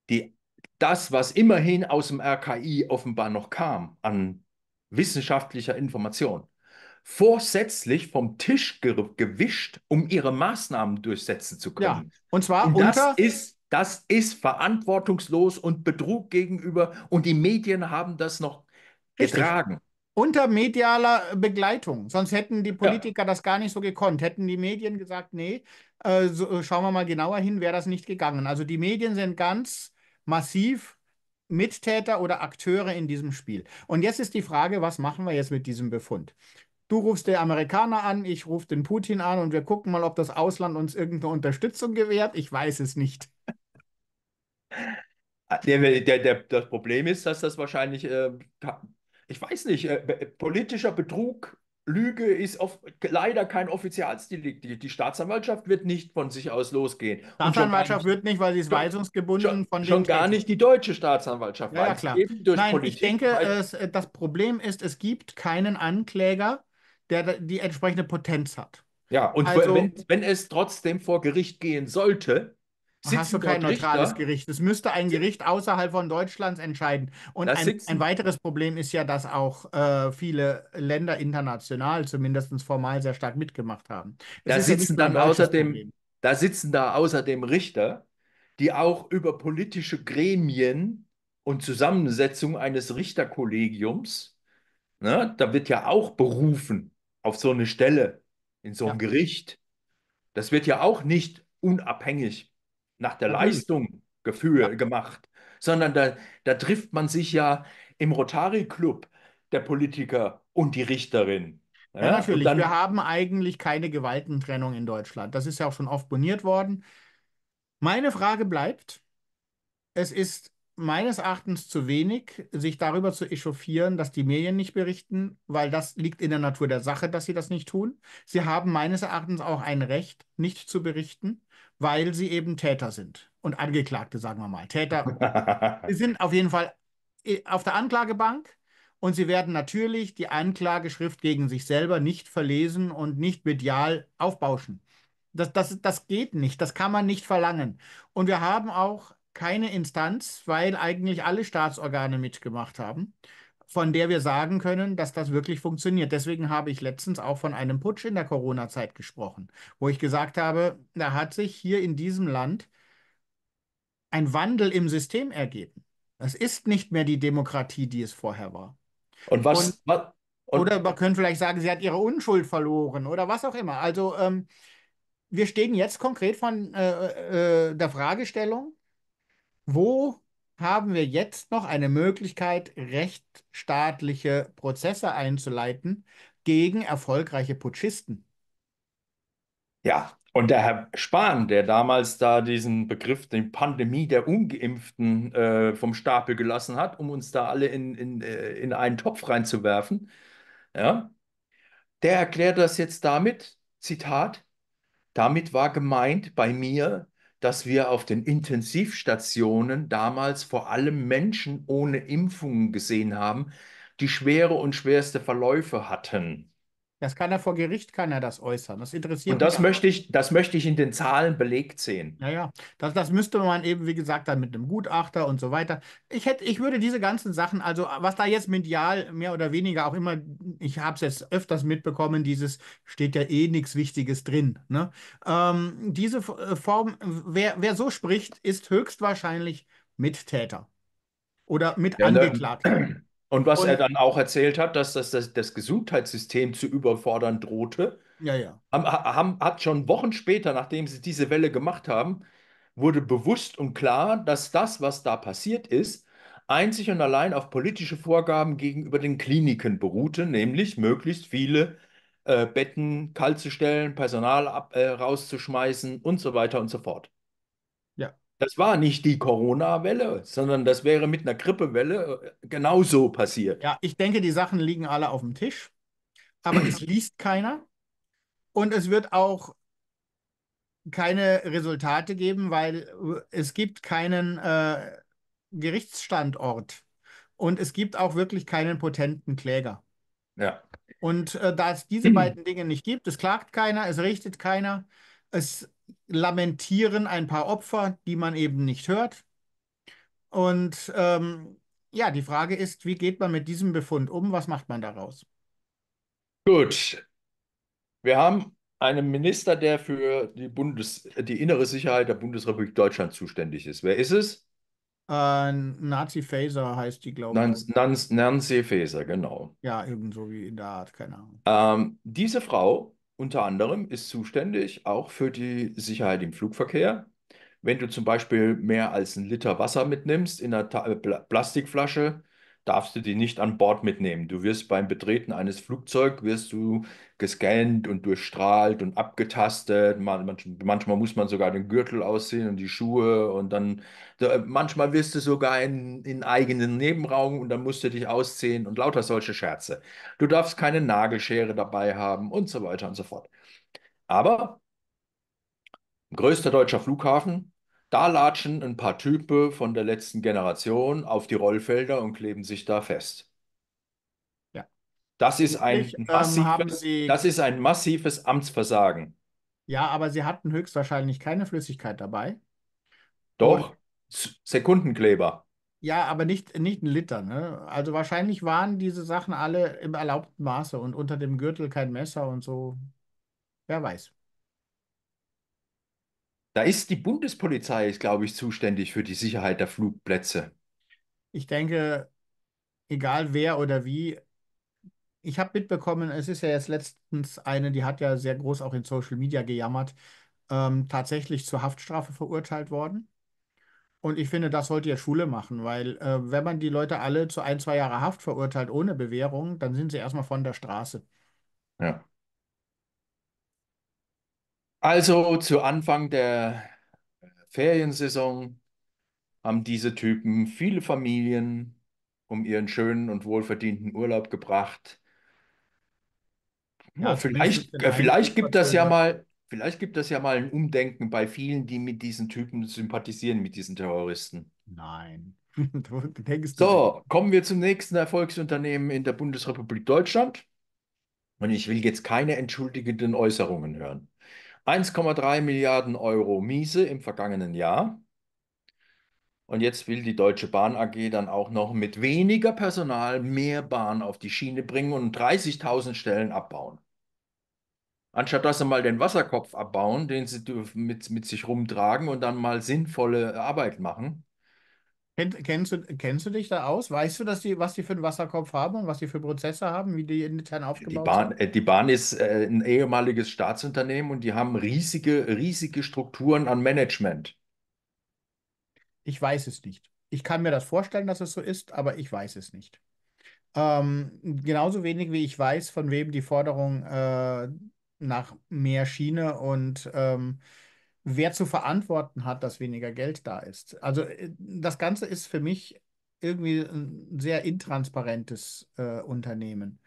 die, das, was immerhin aus dem RKI offenbar noch kam an wissenschaftlicher Information, vorsätzlich vom Tisch gewischt, um ihre Maßnahmen durchsetzen zu können. Ja, und zwar und das ist das ist verantwortungslos und Betrug gegenüber und die Medien haben das noch Richtig. getragen. Unter medialer Begleitung. Sonst hätten die Politiker ja. das gar nicht so gekonnt. Hätten die Medien gesagt, nee, äh, so, äh, schauen wir mal genauer hin, wäre das nicht gegangen. Also die Medien sind ganz massiv Mittäter oder Akteure in diesem Spiel. Und jetzt ist die Frage, was machen wir jetzt mit diesem Befund? du rufst den Amerikaner an, ich rufe den Putin an und wir gucken mal, ob das Ausland uns irgendeine Unterstützung gewährt. Ich weiß es nicht. Ah, der, der, der, das Problem ist, dass das wahrscheinlich, äh, ich weiß nicht, äh, politischer Betrug, Lüge ist oft, leider kein Offizialsdelikt. Die, die, Staatsanwaltschaft wird nicht von sich aus losgehen. Staatsanwaltschaft wird nicht, weil sie ist schon, weisungsgebunden schon, von den Schon gar nicht die deutsche Staatsanwaltschaft. Ja, ja klar. Nein, Politik, ich denke, halt es, das Problem ist, es gibt keinen Ankläger, der die entsprechende Potenz hat. Ja, und also, wenn, wenn es trotzdem vor Gericht gehen sollte, sitzen hast du kein neutrales Richter. Gericht. Es müsste ein Gericht außerhalb von Deutschlands entscheiden. Und ein, ein, weiteres Problem ist ja, dass auch äh, viele Länder international zumindest formal sehr stark mitgemacht haben. da sitzen, ja dann außerdem, da sitzen da außerdem Richter, die auch über politische Gremien und Zusammensetzung eines Richterkollegiums, ne, da wird ja auch berufen auf so eine Stelle, in so einem ja. Gericht, das wird ja auch nicht unabhängig nach der Leistung Gefühl ja. gemacht, sondern da, da trifft man sich ja im Rotary-Club der Politiker und die Richterin. Ja, ja natürlich. Dann, wir haben eigentlich keine Gewaltentrennung in Deutschland. Das ist ja auch schon oft boniert worden. Meine Frage bleibt, es ist meines Erachtens zu wenig, sich darüber zu echauffieren, dass die Medien nicht berichten, weil das liegt in der Natur der Sache, dass sie das nicht tun. Sie haben meines Erachtens auch ein Recht, nicht zu berichten, weil sie eben Täter sind und Angeklagte, sagen wir mal. Täter [LAUGHS] sie sind auf jeden Fall äh, auf der Anklagebank und sie werden natürlich die Anklageschrift gegen sich selber nicht verlesen und nicht medial aufbauschen. Das, das, das geht nicht, das kann man nicht verlangen. Und wir haben auch keine Instanz, weil eigentlich alle Staatsorgane mitgemacht haben, von der wir sagen können, dass das wirklich funktioniert. Deswegen habe ich letztens auch von einem Putsch in der Corona-Zeit gesprochen, wo ich gesagt habe, da hat sich hier in diesem Land ein Wandel im System ergeben. Es ist nicht mehr die Demokratie, die es vorher war. Und was? Und, was und, oder man könnte vielleicht sagen, sie hat ihre Unschuld verloren oder was auch immer. Also ähm, wir stehen jetzt konkret von äh, äh, äh der Fragestellung, wo haben wir jetzt noch eine Möglichkeit, rechtsstaatliche Prozesse einzuleiten gegen erfolgreiche Putschisten? Ja, und der Herr Spahn, der damals da diesen Begriff, den Pandemie der Ungeimpften äh, vom Stapel gelassen hat, um uns da alle in, in, äh, in einen Topf reinzuwerfen, ja, der erklärt das jetzt damit, Zitat, damit war gemeint bei mir dass wir auf den Intensivstationen damals vor allem Menschen ohne Impfungen gesehen haben, die schwere und schwerste Verläufe hatten. Das kann er vor Gericht, kann er das äußern. Das interessiert Und das möchte ich, das möchte ich in den Zahlen belegt sehen. Ja, ja. Das, das müsste man eben, wie gesagt, dann mit einem Gutachter und so weiter. Ich hätte, ich würde diese ganzen Sachen, also was da jetzt medial mehr oder weniger auch immer, ich habe es jetzt öfters mitbekommen, dieses steht ja eh nichts Wichtiges drin. Ne? Ähm, diese äh, Form, wer, wer so spricht, ist höchstwahrscheinlich Mittäter oder mit ja, ne, Angeklagten. Und was und, er dann auch erzählt hat, dass das, das, das Gesundheitssystem zu überfordern drohte. Ja, ja. Haben, haben, hat schon Wochen später, nachdem sie diese Welle gemacht haben, wurde bewusst und klar, dass das, was da passiert ist, einzig und allein auf politische Vorgaben gegenüber den Kliniken beruhte, nämlich möglichst viele äh, Betten kaltzustellen, Personal ab, äh, rauszuschmeißen und so weiter und so fort. Das war nicht die Corona-Welle, sondern das wäre mit einer Grippewelle äh, genauso passiert. Ja, ich denke, die Sachen liegen alle auf dem Tisch, aber es [CLEARS THROAT] liest keiner und es wird auch keine Resultate geben, weil äh, es gibt keinen äh, Gerichtsstandort und es gibt auch wirklich keinen potenten Kläger. Ja. Und äh, da es diese [CLEARS THROAT] beiden Dinge nicht gibt, es klagt keiner, es richtet keiner, es lamentieren ein paar Opfer, die man eben nicht hört. Und ähm, ja, die Frage ist, wie geht man mit diesem Befund um? Was macht man daraus? Gut. Wir haben einen Minister, der für die, Bundes die innere Sicherheit der Bundesrepublik Deutschland zuständig ist. Wer ist es? Äh, Nazi Faeser heißt die, glaube ich. Nancy, Nancy Faeser, genau. Ja, ebenso wie in der Art, keine Ahnung. Ähm, diese Frau unter anderem ist zuständig auch für die Sicherheit im Flugverkehr. Wenn du zum Beispiel mehr als einen Liter Wasser mitnimmst in einer Ta Plastikflasche, darfst du die nicht an Bord mitnehmen. Du wirst beim Betreten eines Flugzeugs, wirst du gescannt und durchstrahlt und abgetastet. manchmal muss man sogar den Gürtel aussehen und die Schuhe und dann, manchmal wirst du sogar in, in eigenen Nebenraum und dann musst du dich ausziehen und lauter solche Scherze. Du darfst keine Nagelschere dabei haben und so weiter und so fort. Aber größter deutscher Flughafen, da latschen ein paar Typen von der letzten Generation auf die Rollfelder und kleben sich da fest. Ja. Das ist ein, ähm, massives, Sie... das ist ein massives Amtsversagen. Ja, aber sie hatten höchstwahrscheinlich keine Flüssigkeit dabei. Doch, und... Sekundenkleber. Ja, aber nicht, nicht ein Liter. Ne? Also wahrscheinlich waren diese Sachen alle im erlaubten Maße und unter dem Gürtel kein Messer und so. Wer weiß. Da ist die Bundespolizei, glaube ich, zuständig für die Sicherheit der Flugplätze. Ich denke, egal wer oder wie, ich habe mitbekommen, es ist ja jetzt letztens eine, die hat ja sehr groß auch in Social Media gejammert, ähm, tatsächlich zur Haftstrafe verurteilt worden. Und ich finde, das sollte ja Schule machen, weil äh, wenn man die Leute alle zu ein, zwei Jahre Haft verurteilt ohne Bewährung, dann sind sie erstmal von der Straße. Ja. Also zu Anfang der äh, Feriensaison haben diese Typen viele Familien um ihren schönen und wohlverdienten Urlaub gebracht. Ja, ja vielleicht, äh, vielleicht gibt das ja mal, vielleicht gibt das ja mal ein Umdenken bei vielen, die mit diesen Typen sympathisieren, mit diesen Terroristen. Nein. [LAUGHS] so, kommen wir zum nächsten Erfolgsunternehmen in der Bundesrepublik Deutschland. Und ich will jetzt keine entschuldigenden Äußerungen hören. 1,3 Milliarden Euro Miese im vergangenen Jahr. Und jetzt will die Deutsche Bahn AG dann auch noch mit weniger Personal mehr Bahn auf die Schiene bringen und 30.000 Stellen abbauen. Anstatt dass sie mal den Wasserkopf abbauen, den sie mit, mit sich rumtragen und dann mal sinnvolle Arbeit machen, Kennst du, kennst du dich da aus? Weißt du, dass die, was die für einen Wasserkopf haben und was die für Prozesse haben, wie die intern aufgebaut die Bahn, sind? Äh, die Bahn ist äh, ein ehemaliges Staatsunternehmen und die haben riesige, riesige Strukturen an Management. Ich weiß es nicht. Ich kann mir das vorstellen, dass es so ist, aber ich weiß es nicht. Ähm, genauso wenig wie ich weiß, von wem die Forderung äh, nach mehr Schiene und ähm, wer zu verantworten hat, dass weniger Geld da ist. Also äh, das Ganze ist für mich irgendwie ein sehr intransparentes äh, Unternehmen.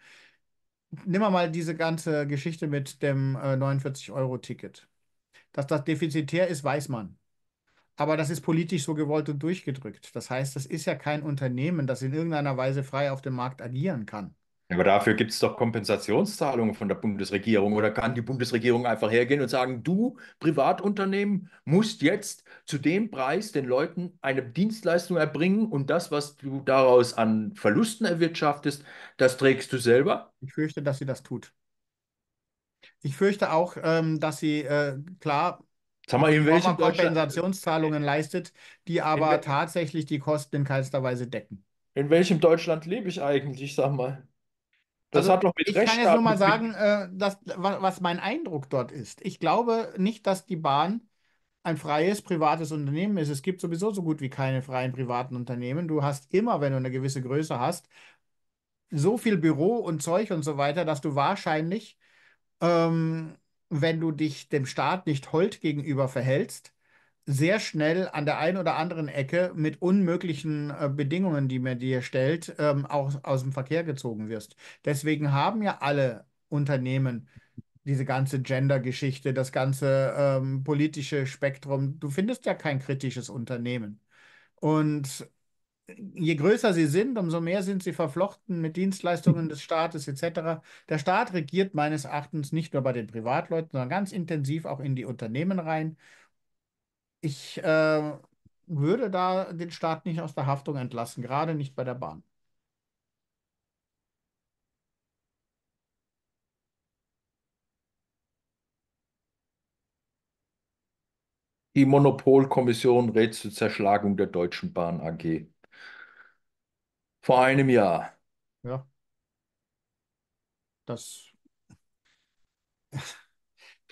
Nehmen wir mal diese ganze Geschichte mit dem äh, 49-Euro-Ticket. Dass das defizitär ist, weiß man. Aber das ist politisch so gewollt und durchgedrückt. Das heißt, das ist ja kein Unternehmen, das in irgendeiner Weise frei auf dem Markt agieren kann. Aber dafür gibt es doch Kompensationszahlungen von der Bundesregierung. Oder kann die Bundesregierung einfach hergehen und sagen, du Privatunternehmen musst jetzt zu dem Preis den Leuten eine Dienstleistung erbringen und das, was du daraus an Verlusten erwirtschaftest, das trägst du selber? Ich fürchte, dass sie das tut. Ich fürchte auch, ähm, dass sie äh, klar Sag mal, in welchen Kompensationszahlungen leistet, die aber tatsächlich die Kosten in keinster Weise decken. In welchem Deutschland lebe ich eigentlich, sag mal? Das also, hat doch mit ich Recht kann jetzt nur mal sagen, äh, dass, was mein Eindruck dort ist. Ich glaube nicht, dass die Bahn ein freies privates Unternehmen ist. Es gibt sowieso so gut wie keine freien privaten Unternehmen. Du hast immer, wenn du eine gewisse Größe hast, so viel Büro und Zeug und so weiter, dass du wahrscheinlich, ähm, wenn du dich dem Staat nicht hold gegenüber verhältst, sehr schnell an der einen oder anderen Ecke mit unmöglichen äh, Bedingungen, die man dir stellt, ähm, auch aus dem Verkehr gezogen wirst. Deswegen haben ja alle Unternehmen diese ganze Gender-Geschichte, das ganze ähm, politische Spektrum. Du findest ja kein kritisches Unternehmen. Und äh, je größer sie sind, umso mehr sind sie verflochten mit Dienstleistungen des Staates etc. Der Staat regiert meines Erachtens nicht nur bei den Privatleuten, sondern ganz intensiv auch in die Unternehmen rein ich äh, würde da den Staat nicht aus der Haftung entlassen, gerade nicht bei der Bahn. Die Monopolkommission rät zur Zerschlagung der Deutschen Bahn AG. Vor einem Jahr. Ja, das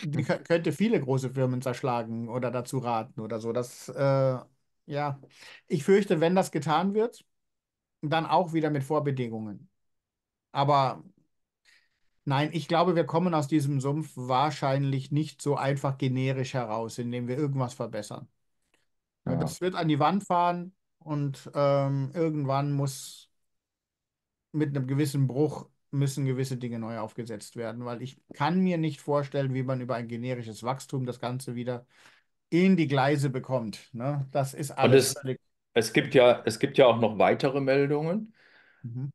mhm. könnte viele große Firmen zerschlagen oder dazu raten oder so. Das, äh, ja, ich fürchte, wenn das getan wird, dann auch wieder mit Vorbedingungen. Aber nein, ich glaube, wir kommen aus diesem Sumpf wahrscheinlich nicht so einfach generisch heraus, indem wir irgendwas verbessern. Ja. Das wird an die Wand fahren und ähm, irgendwann muss mit einem gewissen Bruch müssen gewisse Dinge neu aufgesetzt werden, weil ich kann mir nicht vorstellen, wie man über ein generisches Wachstum das Ganze wieder in die Gleise bekommt. Ne? Das ist alles. Es, es, gibt ja, es gibt ja auch noch weitere Meldungen. Mhm.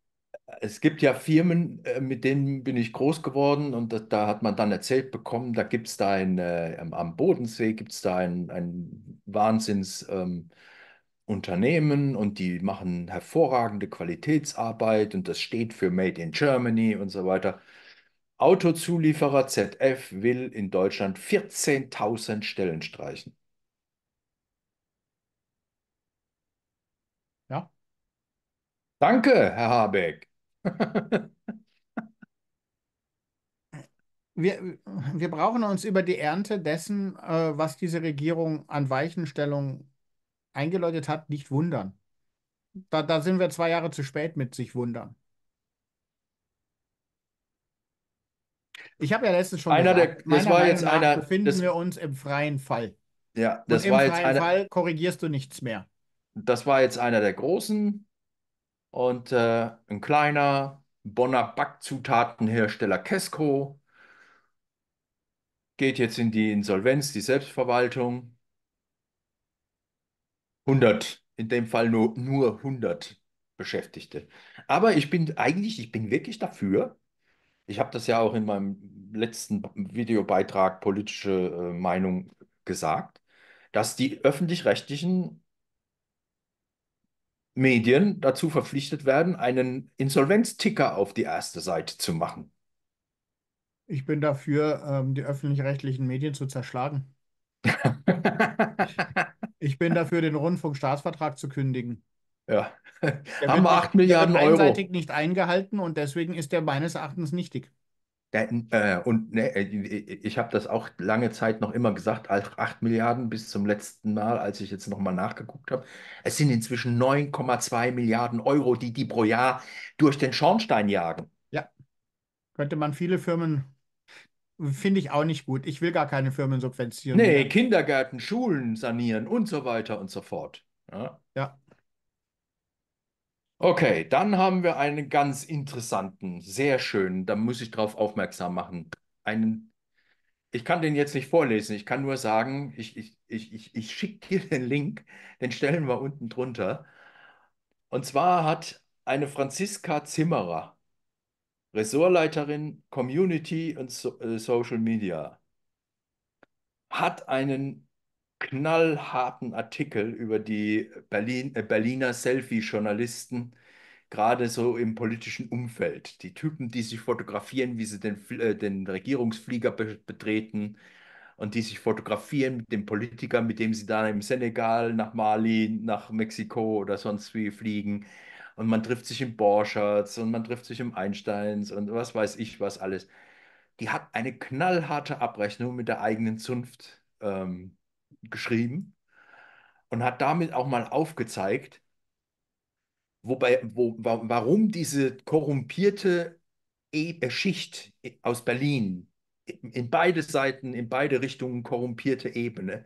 Es gibt ja Firmen, äh, mit denen bin ich groß geworden und da, da hat man dann erzählt bekommen, da gibt es da ein, äh, am Bodensee gibt es da ein, ein Wahnsinns. Ähm, Unternehmen und die machen hervorragende Qualitätsarbeit und das steht für Made in Germany und so weiter. Autozulieferer ZF will in Deutschland 14.000 Stellen streichen. Ja. Danke, Herr Habeck. [LAUGHS] wir, wir brauchen uns über die Ernte dessen, äh, was diese Regierung an Weichenstellung eingeläutet hat, nicht wundern. Da, da sind wir zwei Jahre zu spät mit sich wundern. Ich habe ja letztens schon einer gesagt, der, das war Meinung jetzt einer, befinden das, wir uns im freien Fall. Ja, das Und war im jetzt freien Fall korrigierst du nichts mehr. Das war jetzt einer der großen und äh, ein kleiner Bonner Backzutatenhersteller Kesko geht jetzt in die Insolvenz, die Selbstverwaltung. 100, in dem Fall nur, nur 100 Beschäftigte. Aber ich bin eigentlich, ich bin wirklich dafür. Ich habe das ja auch in meinem letzten Videobeitrag politische äh, Meinung gesagt, dass die öffentlich-rechtlichen Medien dazu verpflichtet werden, einen Insolvenzticker auf die erste Seite zu machen. Ich bin dafür, ähm, die öffentlich-rechtlichen Medien zu zerschlagen ich bin dafür, den Rundfunkstaatsvertrag zu kündigen. Ja, der haben wir 8 Milliarden der wird einseitig Euro. einseitig nicht eingehalten und deswegen ist der meines Erachtens nichtig. Der, äh, und ne, äh, ich habe das auch lange Zeit noch immer gesagt, 8 Milliarden bis zum letzten Mal, als ich jetzt nochmal nachgeguckt habe. Es sind inzwischen 9,2 Milliarden Euro, die die pro Jahr durch den Schornstein jagen. Ja, könnte man viele Firmen Finde ich auch nicht gut. Ich will gar keine Firmen subventionieren. Nee, Kindergärten, Schulen sanieren und so weiter und so fort. Ja. ja. Okay, dann haben wir einen ganz interessanten, sehr schönen, da muss ich drauf aufmerksam machen. Einen, ich kann den jetzt nicht vorlesen, ich kann nur sagen, ich, ich, ich, ich, ich schicke dir den Link, den stellen wir unten drunter. Und zwar hat eine Franziska Zimmerer Ressortleiterin Community und so äh, Social Media, hat einen knallharten Artikel über die Berlin, äh, Berliner Selfie-Journalisten, gerade so im politischen Umfeld. Die Typen, die sich fotografieren, wie sie den, äh, den Regierungsflieger be betreten und die sich fotografieren mit dem Politiker, mit dem sie dann im Senegal, nach Mali, nach Mexiko oder sonst wie fliegen und man trifft sich im Borschatz und man trifft sich im Einsteins und was weiß ich was alles. Die hat eine knallharte Abrechnung mit der eigenen Zunft ähm, geschrieben und hat damit auch mal aufgezeigt, wobei, wo, warum diese korrumpierte e-, äh, Schicht aus Berlin in beide Seiten, in beide Richtungen korrumpierte Ebene,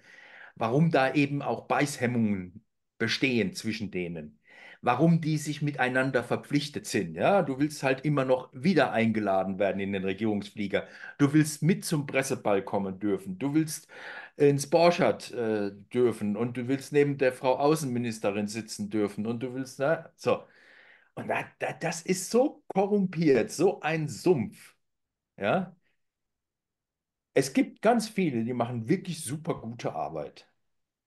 warum da eben auch Beißhemmungen bestehen zwischen denen warum die sich miteinander verpflichtet sind. Ja, du willst halt immer noch wieder eingeladen werden in den Regierungsflieger. Du willst mit zum Presseball kommen dürfen. Du willst äh, ins Borschert äh, dürfen und du willst neben der Frau Außenministerin sitzen dürfen und du willst, na, ne? so. Und da, da, das ist so korrumpiert, so ein Sumpf. Ja. Es gibt ganz viele, die machen wirklich super gute Arbeit.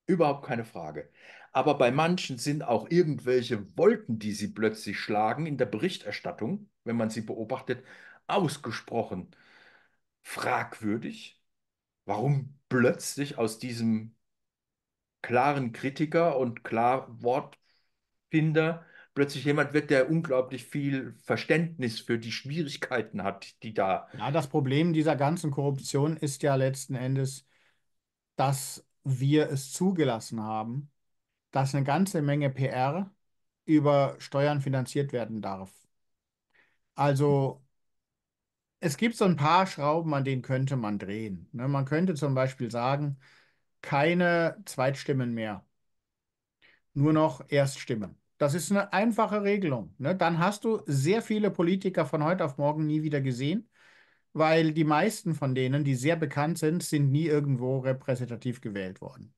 Überhaupt keine Frage. Aber bei manchen sind auch irgendwelche Wolken, die sie plötzlich schlagen in der Berichterstattung, wenn man sie beobachtet, ausgesprochen fragwürdig. Warum plötzlich aus diesem klaren Kritiker und klar Wortfinder plötzlich jemand wird, der unglaublich viel Verständnis für die Schwierigkeiten hat, die da. Ja, das Problem dieser ganzen Korruption ist ja letzten Endes, dass wir es zugelassen haben, dass eine ganze Menge PR über Steuern finanziert werden darf. Also es gibt so ein paar Schrauben, an denen könnte man drehen. Ne? man könnte zum Beispiel sagen, keine Zweitstimmen mehr, nur noch Erststimmen. Das ist eine einfache Regelung. Ne? Dann hast du sehr viele Politiker von heute auf morgen nie wieder gesehen, weil die meisten von denen, die sehr bekannt sind, sind nie irgendwo repräsentativ gewählt worden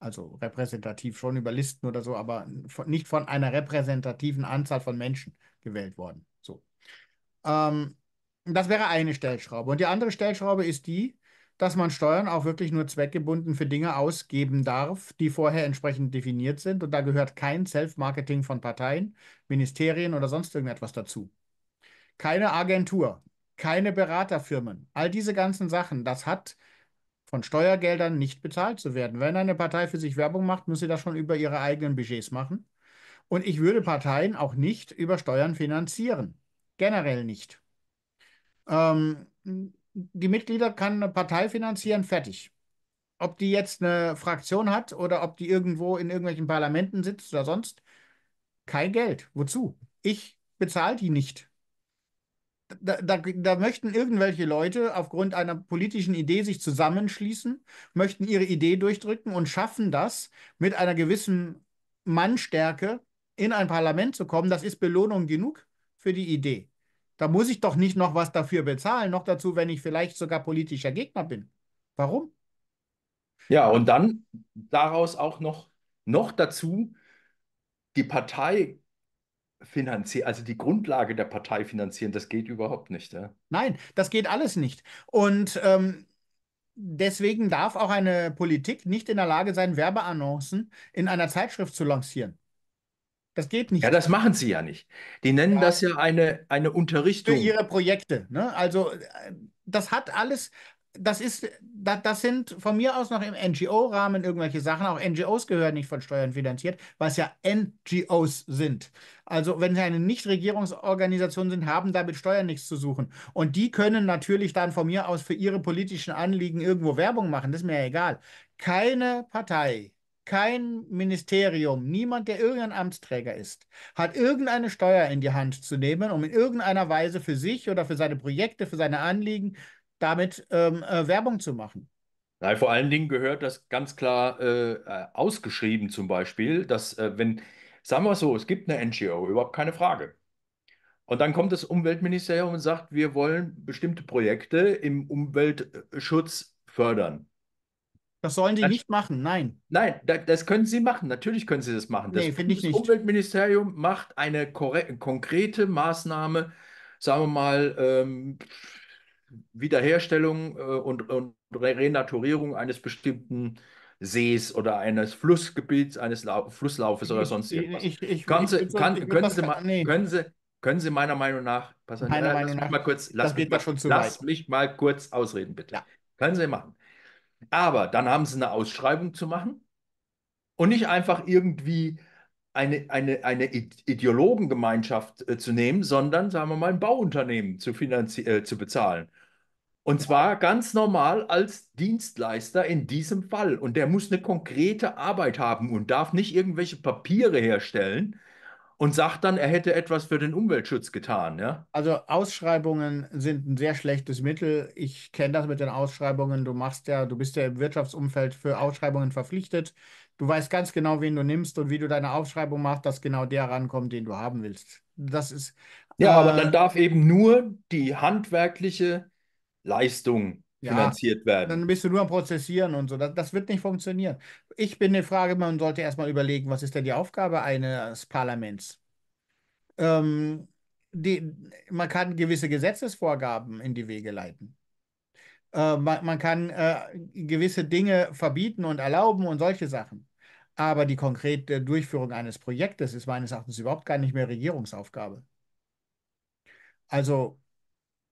also repräsentativ schon über Listen oder so, aber von, nicht von einer repräsentativen Anzahl von Menschen gewählt worden. So. Ähm, das wäre eine Stellschraube. Und die andere Stellschraube ist die, dass man Steuern auch wirklich nur zweckgebunden für Dinge ausgeben darf, die vorher entsprechend definiert sind. Und da gehört kein Self-Marketing von Parteien, Ministerien oder sonst irgendetwas dazu. Keine Agentur, keine Beraterfirmen. All diese ganzen Sachen, das hat von Steuergeldern nicht bezahlt zu werden. Wenn eine Partei für sich Werbung macht, muss sie das schon über ihre eigenen Budgets machen. Und ich würde Parteien auch nicht über Steuern finanzieren. Generell nicht. Ähm, die Mitglieder kann eine Partei finanzieren, fertig. Ob die jetzt eine Fraktion hat oder ob die irgendwo in irgendwelchen Parlamenten sitzt oder sonst, kein Geld. Wozu? Ich bezahle die nicht da, da, da, möchten irgendwelche Leute aufgrund einer politischen Idee sich zusammenschließen, möchten ihre Idee durchdrücken und schaffen das mit einer gewissen Mannstärke in ein Parlament zu kommen. Das ist Belohnung genug für die Idee. Da muss ich doch nicht noch was dafür bezahlen, noch dazu, wenn ich vielleicht sogar politischer Gegner bin. Warum? Ja, und dann daraus auch noch, noch dazu, die Partei finanzieren, also die Grundlage der Partei finanzieren, das geht überhaupt nicht. Ja? Nein, das geht alles nicht. Und ähm, deswegen darf auch eine Politik nicht in der Lage sein, Werbeannoncen in einer Zeitschrift zu lancieren. Das geht nicht. Ja, das machen sie ja nicht. Die nennen ja, das ja eine, eine Unterrichtung. Für ihre Projekte. Ne? Also äh, das hat alles, das ist, das, das sind von mir aus noch im NGO-Rahmen irgendwelche Sachen. Auch NGOs gehören nicht von Steuern finanziert, was ja NGOs sind. Also wenn sie eine Nichtregierungsorganisation sind, haben damit Steuern nichts zu suchen. Und die können natürlich dann von mir aus für ihre politischen Anliegen irgendwo Werbung machen. Das ist mir ja egal. Keine Partei, kein Ministerium, niemand, der irgendein Amtsträger ist, hat irgendeine Steuer in die Hand zu nehmen, um in irgendeiner Weise für sich oder für seine Projekte, für seine Anliegen damit ähm, äh, Werbung zu machen. Nein, vor allen Dingen gehört das ganz klar äh, äh ausgeschrieben zum Beispiel, dass äh, wenn, sagen wir so, es gibt eine NGO, überhaupt keine Frage. Und dann kommt das Umweltministerium und sagt, wir wollen bestimmte Projekte im Umweltschutz fördern. Das sollen die nicht machen, nein. Nein, das können sie machen, natürlich können sie das machen. Das, nee, finde ich nicht. Das Umweltministerium macht eine konkrete Maßnahme, sagen wir mal, ähm, Wiederherstellung äh, und, und Renaturierung eines bestimmten Sees oder eines Flussgebiets, eines La Flusslaufes oder sonst irgendwas. können, Sie, meiner Meinung nach, pass meiner ja, Meinung nach, mal kurz, lass, mich mal, lass mich mal, kurz ausreden, bitte. Ja. Können Sie machen. Aber dann haben Sie eine Ausschreibung zu machen und nicht einfach irgendwie eine, eine, eine Ideologengemeinschaft äh, zu nehmen, sondern, sagen wir mal, ein Bauunternehmen zu, äh, zu bezahlen und zwar ganz normal als Dienstleister in diesem Fall. Und der muss eine konkrete Arbeit haben und darf nicht irgendwelche Papiere herstellen und sagt dann, er hätte etwas für den Umweltschutz getan. Ja? Also Ausschreibungen sind ein sehr schlechtes Mittel. Ich kenne das mit den Ausschreibungen. Du machst ja, du bist ja im Wirtschaftsumfeld für Ausschreibungen verpflichtet. Du weißt ganz genau, wen du nimmst und wie du deine Ausschreibung machst, dass genau der rankommt, den du haben willst. Das ist. Ja, äh, aber dann darf eben nur die handwerkliche Leistung ja, finanziert werden. Dann bist du nur am Prozessieren und so. Das, das, wird nicht funktionieren. Ich bin eine Frage, man sollte erstmal überlegen, was ist denn die Aufgabe eines Parlaments? Ähm, die, man kann gewisse Gesetzesvorgaben in die Wege leiten. Äh, man, man, kann äh, gewisse Dinge verbieten und erlauben und solche Sachen. Aber die konkrete Durchführung eines Projektes ist meines Erachtens überhaupt gar nicht mehr Regierungsaufgabe. Also,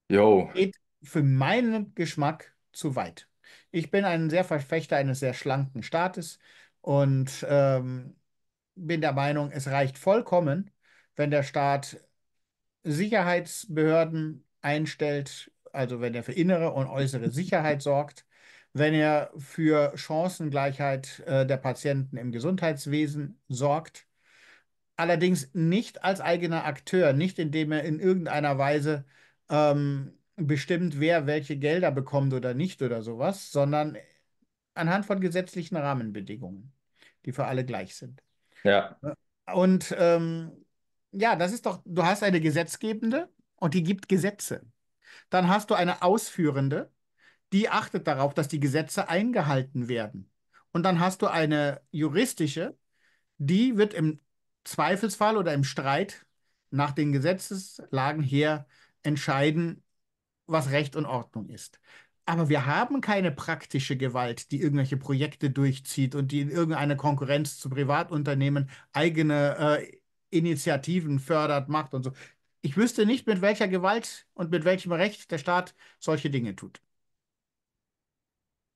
Yo. Geht, für meinen Geschmack zu weit. Ich bin ein sehr Verfechter eines sehr schlanken Staates und ähm, bin der Meinung, es reicht vollkommen, wenn der Staat Sicherheitsbehörden einstellt, also wenn er für innere und äußere [LAUGHS] Sicherheit sorgt, wenn er für Chancengleichheit äh, der Patienten im Gesundheitswesen sorgt, allerdings nicht als eigener Akteur, nicht indem er in irgendeiner Weise ähm, bestimmt, wer welche Gelder bekommt oder nicht oder sowas, sondern anhand von gesetzlichen Rahmenbedingungen, die für alle gleich sind. Ja. Und ähm, ja, das ist doch, du hast eine gesetzgebende und die gibt Gesetze. Dann hast du eine ausführende, die achtet darauf, dass die Gesetze eingehalten werden. Und dann hast du eine juristische, die wird im Zweifelsfall oder im Streit nach den Gesetzeslagen her entscheiden, was Recht und Ordnung ist. Aber wir haben keine praktische Gewalt, die irgendwelche Projekte durchzieht und die in irgendeiner Konkurrenz zu Privatunternehmen eigene äh, Initiativen fördert, macht und so. Ich wüsste nicht, mit welcher Gewalt und mit welchem Recht der Staat solche Dinge tut.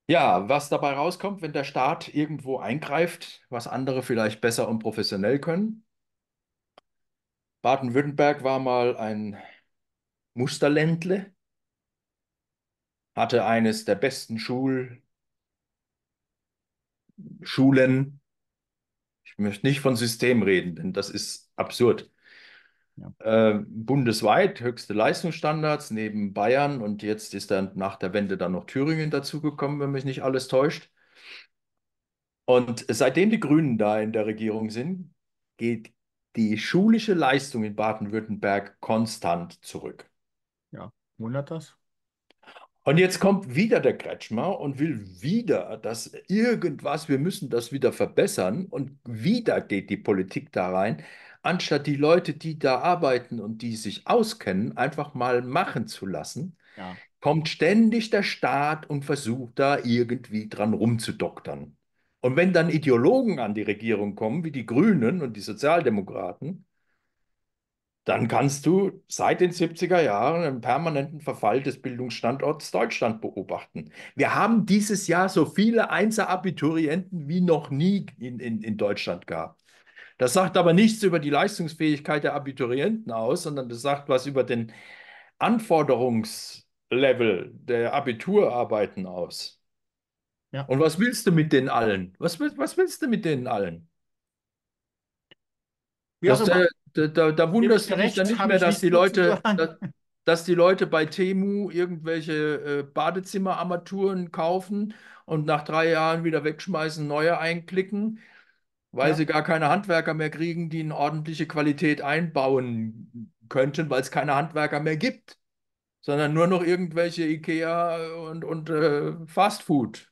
Ja, was dabei rauskommt, wenn der Staat irgendwo eingreift, was andere vielleicht besser und professionell können. Baden-Württemberg war mal ein Musterländle hatte eines der besten Schul Schulen. Ich möchte nicht von System reden, denn das ist absurd. Ja. Äh, bundesweit höchste Leistungsstandards neben Bayern und jetzt ist dann nach der Wende dann noch Thüringen dazugekommen, wenn mich nicht alles täuscht. Und seitdem die Grünen da in der Regierung sind, geht die schulische Leistung in Baden-Württemberg konstant zurück. Ja, wundert das? Und jetzt kommt wieder der Kretschmer und will wieder, dass irgendwas, wir müssen das wieder verbessern. Und wieder geht die Politik da rein, anstatt die Leute, die da arbeiten und die sich auskennen, einfach mal machen zu lassen. Ja. Kommt ständig der Staat und versucht da irgendwie dran rumzudoktern. Und wenn dann Ideologen an die Regierung kommen, wie die Grünen und die Sozialdemokraten, dann kannst du seit den 70er Jahren einen permanenten Verfall des Bildungsstandorts Deutschland beobachten. Wir haben dieses Jahr so viele Einser-Abiturienten wie noch nie in, in, in Deutschland gehabt. Das sagt aber nichts über die Leistungsfähigkeit der Abiturienten aus, sondern das sagt was über den Anforderungslevel der Abiturarbeiten aus. Ja. Und was willst du mit den allen? Was, was willst du mit denen allen? Ja, dass, der, da, da, da wunderst du dich dann nicht mehr, dass die Leute, dass, dass die Leute bei Temu irgendwelche äh, Badezimmerarmaturen kaufen und nach drei Jahren wieder wegschmeißen, neue einklicken, weil ja. sie gar keine Handwerker mehr kriegen, die eine ordentliche Qualität einbauen könnten, weil es keine Handwerker mehr gibt, sondern nur noch irgendwelche IKEA und, und äh, Fastfood.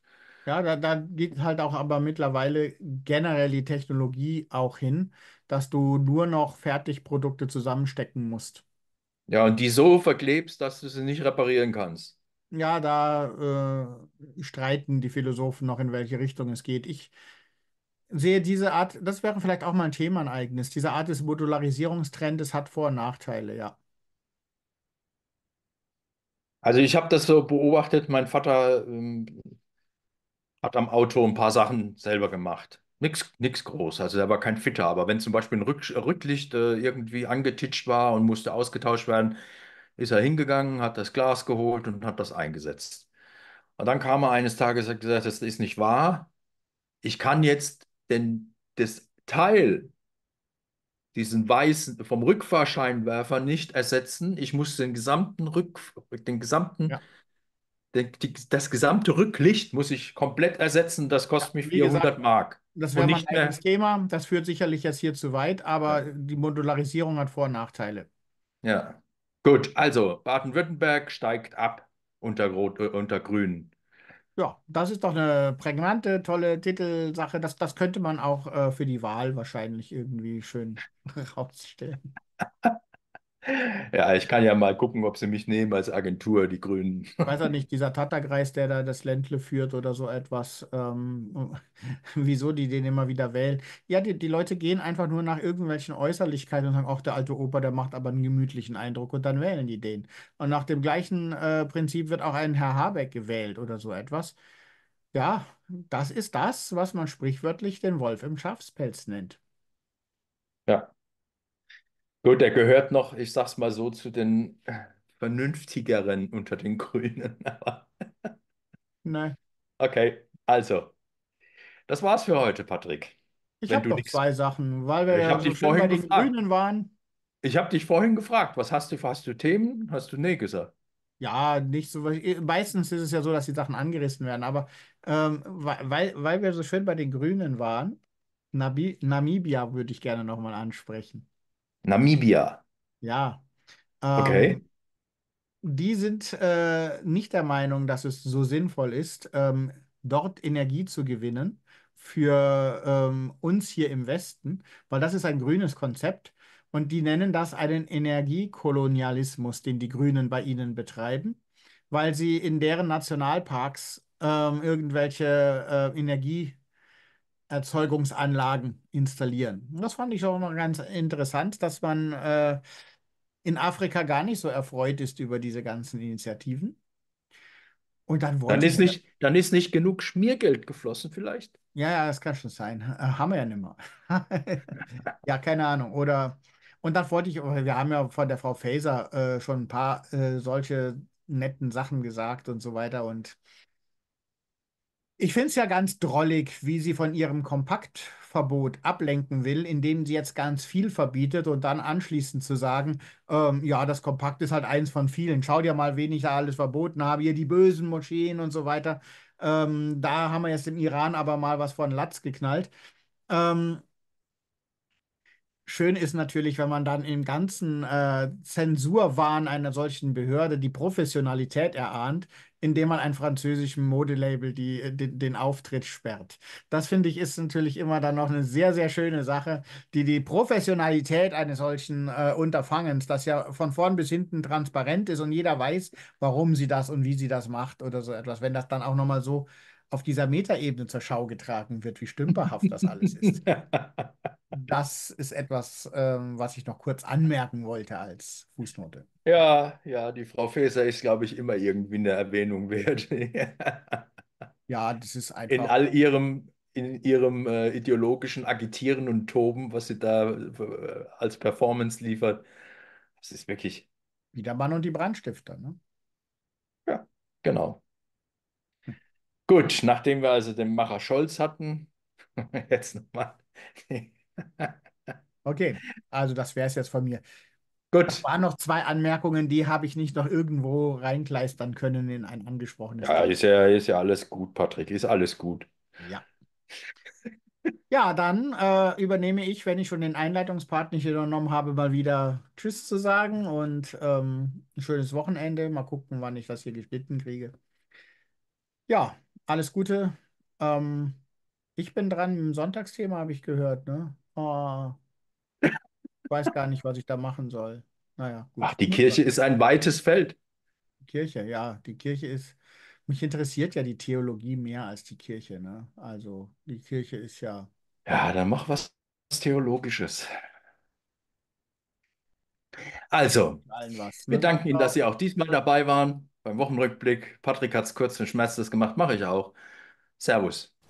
Ja, da, da geht halt auch aber mittlerweile generell die Technologie auch hin, dass du nur noch Fertigprodukte zusammenstecken musst. Ja, und die so verklebst, dass du sie nicht reparieren kannst. Ja, da äh, streiten die Philosophen noch, in welche Richtung es geht. Ich sehe diese Art, das wäre vielleicht auch mal ein Thema, ein eigenes. Diese Art des Modularisierungstrendes hat Vor- und Nachteile, ja. Also ich habe das so beobachtet, mein Vater ähm, hat am Auto ein paar Sachen selber gemacht. Nichts groß. Also der war kein Fitter. Aber wenn zum Beispiel ein Rück, Rücklicht äh, irgendwie angetitscht war und musste ausgetauscht werden, ist er hingegangen, hat das Glas geholt und hat das eingesetzt. Und dann kam er eines Tages und hat gesagt, das ist nicht wahr. Ich kann jetzt denn das Teil, diesen weißen, vom Rückfahrscheinwerfer nicht ersetzen. Ich muss den gesamten Rück, den gesamten ja das gesamte Rücklicht muss ich komplett ersetzen, das kostet ja, mich 400 gesagt, Mark. Das wäre nicht ein Thema. Das führt sicherlich jetzt hier zu weit, aber die Modularisierung hat Vor- und Nachteile. Ja, gut. Also Baden-Württemberg steigt ab unter, äh, unter Grünen. Ja, das ist doch eine prägnante, tolle Titelsache. Das, das könnte man auch äh, für die Wahl wahrscheinlich irgendwie schön [LAUGHS] rausstellen. [LAUGHS] Ja, ich kann ja mal gucken, ob sie mich nehmen als Agentur, die Grünen. Ich Weiß auch nicht, dieser Tatterkreis, der da das Ländle führt oder so etwas, ähm, [LAUGHS] wieso die den immer wieder wählen. Ja, die, die Leute gehen einfach nur nach irgendwelchen Äußerlichkeiten und sagen, auch der alte Opa, der macht aber einen gemütlichen Eindruck und dann wählen die den. Und nach dem gleichen äh, Prinzip wird auch ein Herr Habeck gewählt oder so etwas. Ja, das ist das, was man sprichwörtlich den Wolf im Schafspelz nennt. Ja, Gut, er gehört noch, ich sag's mal so, zu den äh, Vernünftigeren unter den Grünen. [LAUGHS] Nein, Okay, also, das war's für heute, Patrick. ich Wenn habe noch nichts. zwei Sachen, weil wir Ich ja so dich schön bei vorhin den Grünen waren. Ich habe dich vorhin gefragt, was hast du? Hast du Themen? Hast du nee gesagt? Ja, nicht so. Äh, meistens ist es ja so, dass die Sachen angerissen werden, aber ähm, weil, weil weil wir so schön bei den Grünen waren, Nabi Namibia würde ich gerne nochmal ansprechen. Namibia. Ja. Ähm, Okay. Die sind äh, nicht der Meinung, dass es so sinnvoll ist, ähm, dort Energie zu gewinnen für ähm, uns hier im Westen, weil das ist ein grünes Konzept und die nennen das einen Energiekolonialismus, den die Grünen bei ihnen betreiben, weil sie in deren Nationalparks ähm, irgendwelche äh, Energie Erzeugungsanlagen installieren. das fand ich auch immer ganz interessant, dass man äh, in Afrika gar nicht so erfreut ist über diese ganzen Initiativen. Und dann, dann ist nicht, dann ist nicht genug Schmiergeld geflossen vielleicht. Ja, ja, das kann schon sein. Äh, haben wir ja nicht mehr. [LAUGHS] ja, keine Ahnung. Oder und dann wollte ich, wir haben ja von der Frau Faeser äh, schon ein paar äh, solche netten Sachen gesagt und so weiter. Und ich finde es ja ganz drollig, wie sie von ihrem Kompaktverbot ablenken will, indem sie jetzt ganz viel verbietet und dann anschließend zu sagen, ähm, ja, das Kompakt ist halt eins von vielen. Schau dir mal, wen ich da alles verboten habe, hier die bösen Moscheen und so weiter. Ähm, da haben wir jetzt im Iran aber mal was von Latz geknallt. Ähm, schön ist natürlich, wenn man dann im ganzen äh, Zensurwahn einer solchen Behörde die Professionalität erahnt, indem man ein französischen Modelabel die, äh, die, den Auftritt sperrt. Das finde ich ist natürlich immer dann noch eine sehr, sehr schöne Sache, die die Professionalität eines solchen äh, Unterfangens, das ja von vorn bis hinten transparent ist und jeder weiß, warum sie das und wie sie das macht oder so etwas, wenn das dann auch nochmal so auf dieser Metaebene zur Schau getragen wird, wie stümperhaft das alles ist. [LAUGHS] das ist etwas, ähm, was ich noch kurz anmerken wollte als Fußnote. Ja, ja, die Frau Faeser ist, glaube ich, immer irgendwie eine Erwähnung wert. [LAUGHS] ja, das ist einfach. In all ihrem, in ihrem äh, ideologischen Agitieren und Toben, was sie da äh, als Performance liefert. Das ist wirklich. Wie der Mann und die Brandstifter, ne? Ja, genau. Gut, nachdem wir also den Macher Scholz hatten, [LAUGHS] jetzt nochmal [LAUGHS] okay, also das wäre es jetzt von mir. Gut. Es waren noch zwei Anmerkungen, die habe ich nicht noch irgendwo reinkleistern können in ein angesprochenes. Ja, Thema. ist ja, ist ja alles gut, Patrick, ist alles gut. Ja. [LAUGHS] Ja, dann äh, übernehme ich, wenn ich schon den Einleitungspart nicht übernommen habe, mal wieder Tschüss zu sagen und ähm, ein schönes Wochenende. Mal gucken, wann ich das hier geschnitten kriege. Ja, alles Gute. Ähm, ich bin dran mit dem Sonntagsthema, habe ich gehört, ne? Oh, ich weiß gar nicht, was ich da machen soll. Naja, Ach, die Kirche ist ein weites Feld. Die Kirche, ja, die Kirche ist, mich interessiert ja die Theologie mehr als die Kirche, ne? Also die Kirche ist ja, Ja, dann mach was Theologisches. Also, allen was, ne? wir danken Ihnen, dass Sie auch diesmal dabei waren beim Wochenrückblick. Patrick hat es kurz und schmerzlos gemacht, mache ich auch. Servus.